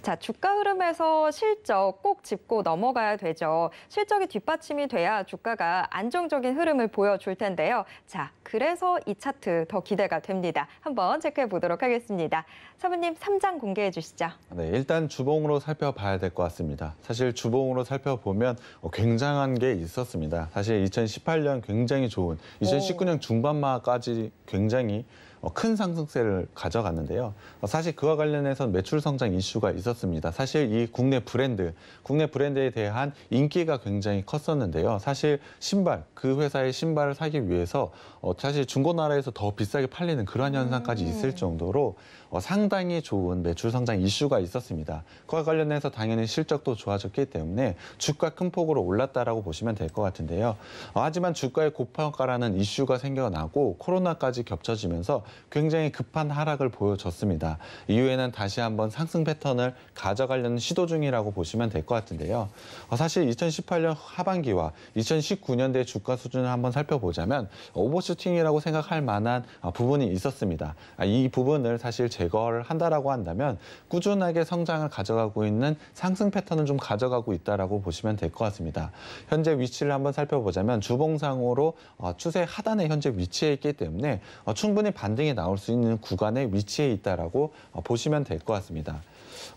자, 주가 흐름에서 실적 꼭 짚고 넘어가야 되죠. 실적이 뒷받침이 돼야 주가가 안정적인 흐름을 보여줄 텐데요. 자, 그래서 이 차트 더 기대가 됩니다. 한번 체크해 보도록 하겠습니다. 사부님 3장 공개해 주시죠. 네, 일단 주봉으로 살펴봐야 될 것 같습니다. 사실 주봉으로 살펴보면 어, 굉장한 게 있었습니다. 사실 2018년 굉장히 좋은, 2019년 중반까지 마 굉장히 어, 큰 상승세를 가져갔는데요. 어, 사실 그와 관련해서 매출 성장 이슈가 있었습니다. 사실 이 국내 브랜드, 국내 브랜드에 대한 인기가 굉장히 컸었는데요. 사실 신발, 그 회사의 신발을 사기 위해서 어, 사실 중고나라에서 더 비싸게 팔리는 그러한 현상까지 음. 있을 정도로 어, 상당히 좋은 매출 성장 이슈가 있었습니다. 그와 관련해서 당연히 실적도 좋아졌기 때문에 주가 큰 폭으로 올랐다라고 보시면 될 것 같은데요. 어, 하지만 주가의 고평가라는 이슈가 생겨나고 코로나까지 겹쳐지면서 굉장히 급한 하락을 보여줬습니다. 이후에는 다시 한번 상승 패턴을 가져가려는 시도 중이라고 보시면 될 것 같은데요. 어, 사실 2018년 하반기와 2019년대 주가 수준을 한번 살펴보자면 오버슈팅이라고 생각할 만한 부분이 있었습니다. 아, 이 부분을 사실 제 제거를 한다라고 한다면 꾸준하게 성장을 가져가고 있는 상승 패턴을 좀 가져가고 있다라고 보시면 될 것 같습니다. 현재 위치를 한번 살펴보자면 주봉상으로 어, 추세 하단에 현재 위치해 있기 때문에 어, 충분히 반등이 나올 수 있는 구간에 위치해 있다라고 어, 보시면 될 것 같습니다.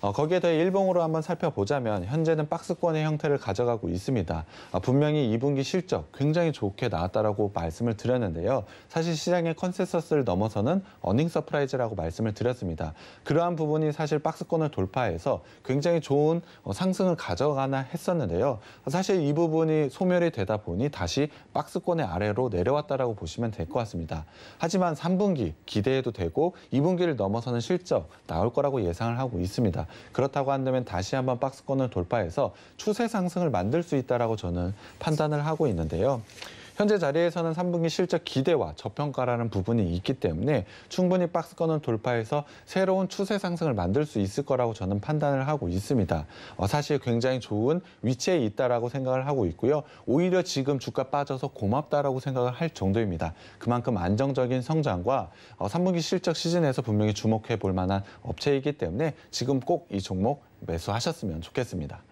어, 거기에 더해 일봉으로 한번 살펴보자면 현재는 박스권의 형태를 가져가고 있습니다. 아, 분명히 2분기 실적 굉장히 좋게 나왔다라고 말씀을 드렸는데요. 사실 시장의 컨센서스를 넘어서는 어닝 서프라이즈라고 말씀을 드렸습니다. 그러한 부분이 사실 박스권을 돌파해서 굉장히 좋은 어, 상승을 가져가나 했었는데요. 사실 이 부분이 소멸이 되다 보니 다시 박스권의 아래로 내려왔다라고 보시면 될 것 같습니다. 하지만 3분기 기대해도 되고 2분기를 넘어서는 실적 나올 거라고 예상을 하고 있습니다. 그렇다고 한다면 다시 한번 박스권을 돌파해서 추세 상승을 만들 수 있다라고 저는 판단을 하고 있는데요. 현재 자리에서는 3분기 실적 기대와 저평가라는 부분이 있기 때문에 충분히 박스권을 돌파해서 새로운 추세 상승을 만들 수 있을 거라고 저는 판단을 하고 있습니다. 어, 사실 굉장히 좋은 위치에 있다라고 생각을 하고 있고요. 오히려 지금 주가 빠져서 고맙다라고 생각을 할 정도입니다. 그만큼 안정적인 성장과 어, 3분기 실적 시즌에서 분명히 주목해 볼 만한 업체이기 때문에 지금 꼭 이 종목 매수하셨으면 좋겠습니다.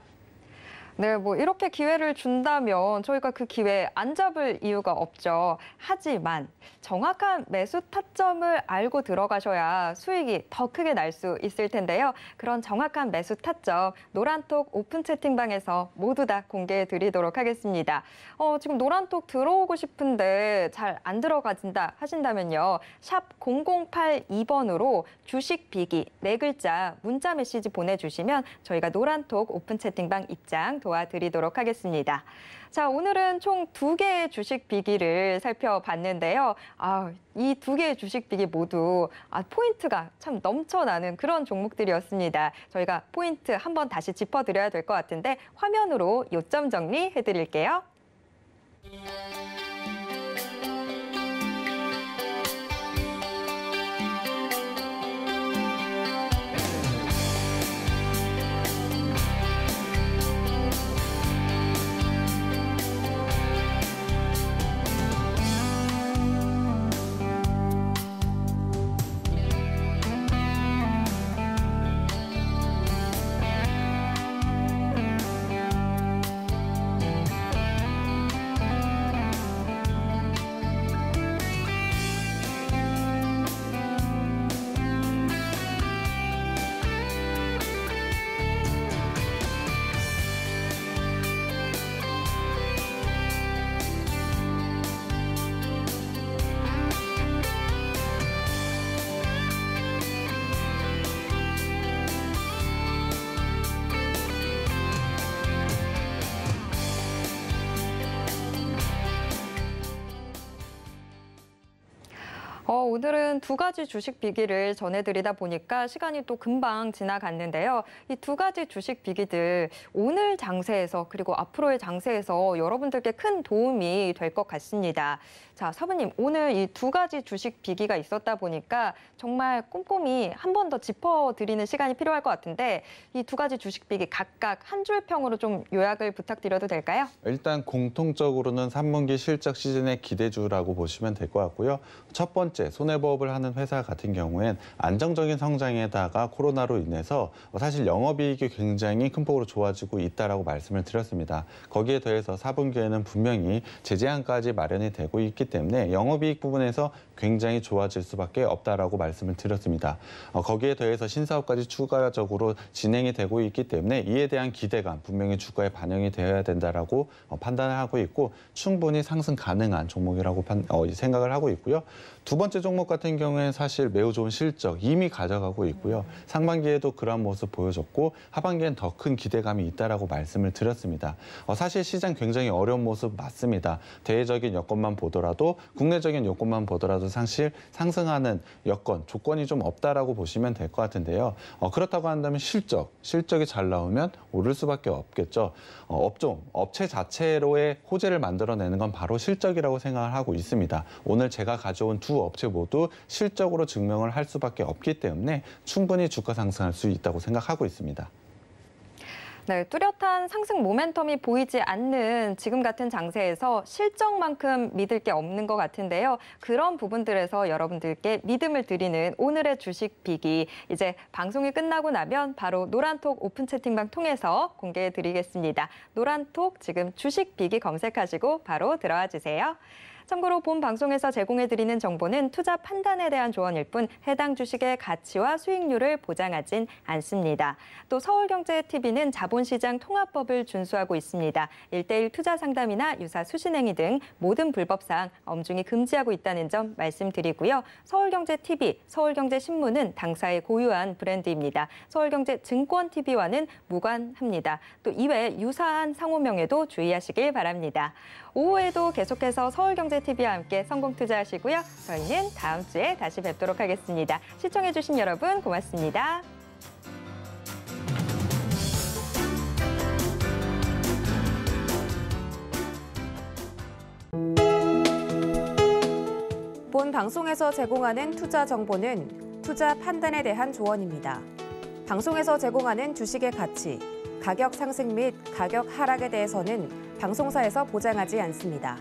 네, 뭐 이렇게 기회를 준다면 저희가 그 기회 안 잡을 이유가 없죠. 하지만 정확한 매수 타점을 알고 들어가셔야 수익이 더 크게 날 수 있을 텐데요. 그런 정확한 매수 타점 노란톡 오픈 채팅방에서 모두 다 공개해 드리도록 하겠습니다. 어, 지금 노란톡 들어오고 싶은데 잘 안 들어가진다 하신다면요. 샵 0082번으로 주식 비기 네 글자 문자 메시지 보내주시면 저희가 노란톡 오픈 채팅방 입장 도와드리도록 하겠습니다. 자, 오늘은 총 두 개의 주식 비기를 살펴봤는데요. 아, 이 두 개의 주식 비기 모두 아, 포인트가 참 넘쳐나는 그런 종목들이었습니다. 저희가 포인트 한번 다시 짚어드려야 될 것 같은데 화면으로 요점 정리해드릴게요. 어, 오늘은 두 가지 주식 비기를 전해드리다 보니까 시간이 또 금방 지나갔는데요. 이 두 가지 주식 비기들 오늘 장세에서 그리고 앞으로의 장세에서 여러분들께 큰 도움이 될 것 같습니다. 자, 사부님 오늘 이 두 가지 주식 비기가 있었다 보니까 정말 꼼꼼히 한 번 더 짚어드리는 시간이 필요할 것 같은데 이 두 가지 주식 비기 각각 한 줄평으로 좀 요약을 부탁드려도 될까요? 일단 공통적으로는 3분기 실적 시즌의 기대주라고 보시면 될 것 같고요. 첫 번째 손해보험을 하는 회사 같은 경우엔 안정적인 성장에다가 코로나로 인해서 사실 영업이익이 굉장히 큰 폭으로 좋아지고 있다라고 말씀을 드렸습니다. 거기에 더해서 4분기에는 분명히 제재안까지 마련이 되고 있기 때문에 영업이익 부분에서 굉장히 좋아질 수밖에 없다라고 말씀을 드렸습니다. 어, 거기에 더해서 신사업까지 추가적으로 진행이 되고 있기 때문에 이에 대한 기대감 분명히 주가에 반영이 되어야 된다라고 어, 판단을 하고 있고 충분히 상승 가능한 종목이라고 판, 어, 생각을 하고 있고요. 두 번째 종목 같은 경우에는 사실 매우 좋은 실적 이미 가져가고 있고요. 상반기에도 그러한 모습 보여줬고 하반기엔 더 큰 기대감이 있다라고 말씀을 드렸습니다. 어, 사실 시장 굉장히 어려운 모습 맞습니다. 대외적인 여건만 보더라도 국내적인 여건만 보더라도 사실 상승하는 여건 조건이 좀 없다라고 보시면 될 것 같은데요. 어, 그렇다고 한다면 실적 실적이 잘 나오면 오를 수밖에 없겠죠. 어, 업종 업체 자체로의 호재를 만들어내는 건 바로 실적이라고 생각을 하고 있습니다. 오늘 제가 가져온 두 업체 모두 실적으로 증명을 할 수밖에 없기 때문에 충분히 주가 상승할 수 있다고 생각하고 있습니다. 네, 뚜렷한 상승 모멘텀이 보이지 않는 지금 같은 장세에서 실적만큼 믿을 게 없는 것 같은데요. 그런 부분들에서 여러분들께 믿음을 드리는 오늘의 주식 비기 이제 방송이 끝나고 나면 바로 노란톡 오픈 채팅방 통해서 공개해 드리겠습니다. 노란톡 지금 주식 비기 검색하시고 바로 들어와 주세요. 참고로 본 방송에서 제공해드리는 정보는 투자 판단에 대한 조언일 뿐 해당 주식의 가치와 수익률을 보장하진 않습니다. 또 서울경제TV는 자본시장 통합법을 준수하고 있습니다. 일대일 투자 상담이나 유사 수신행위 등 모든 불법사항 엄중히 금지하고 있다는 점 말씀드리고요. 서울경제TV, 서울경제신문은 당사의 고유한 브랜드입니다. 서울경제증권TV와는 무관합니다. 또 이외에 유사한 상호명에도 주의하시길 바랍니다. 오후에도 계속해서 서울경제TV와 함께 성공 투자하시고요. 저희는 다음 주에 다시 뵙도록 하겠습니다. 시청해주신 여러분 고맙습니다. 본 방송에서 제공하는 투자 정보는 투자 판단에 대한 조언입니다. 방송에서 제공하는 주식의 가치, 가격 상승 및 가격 하락에 대해서는 방송사에서 보장하지 않습니다.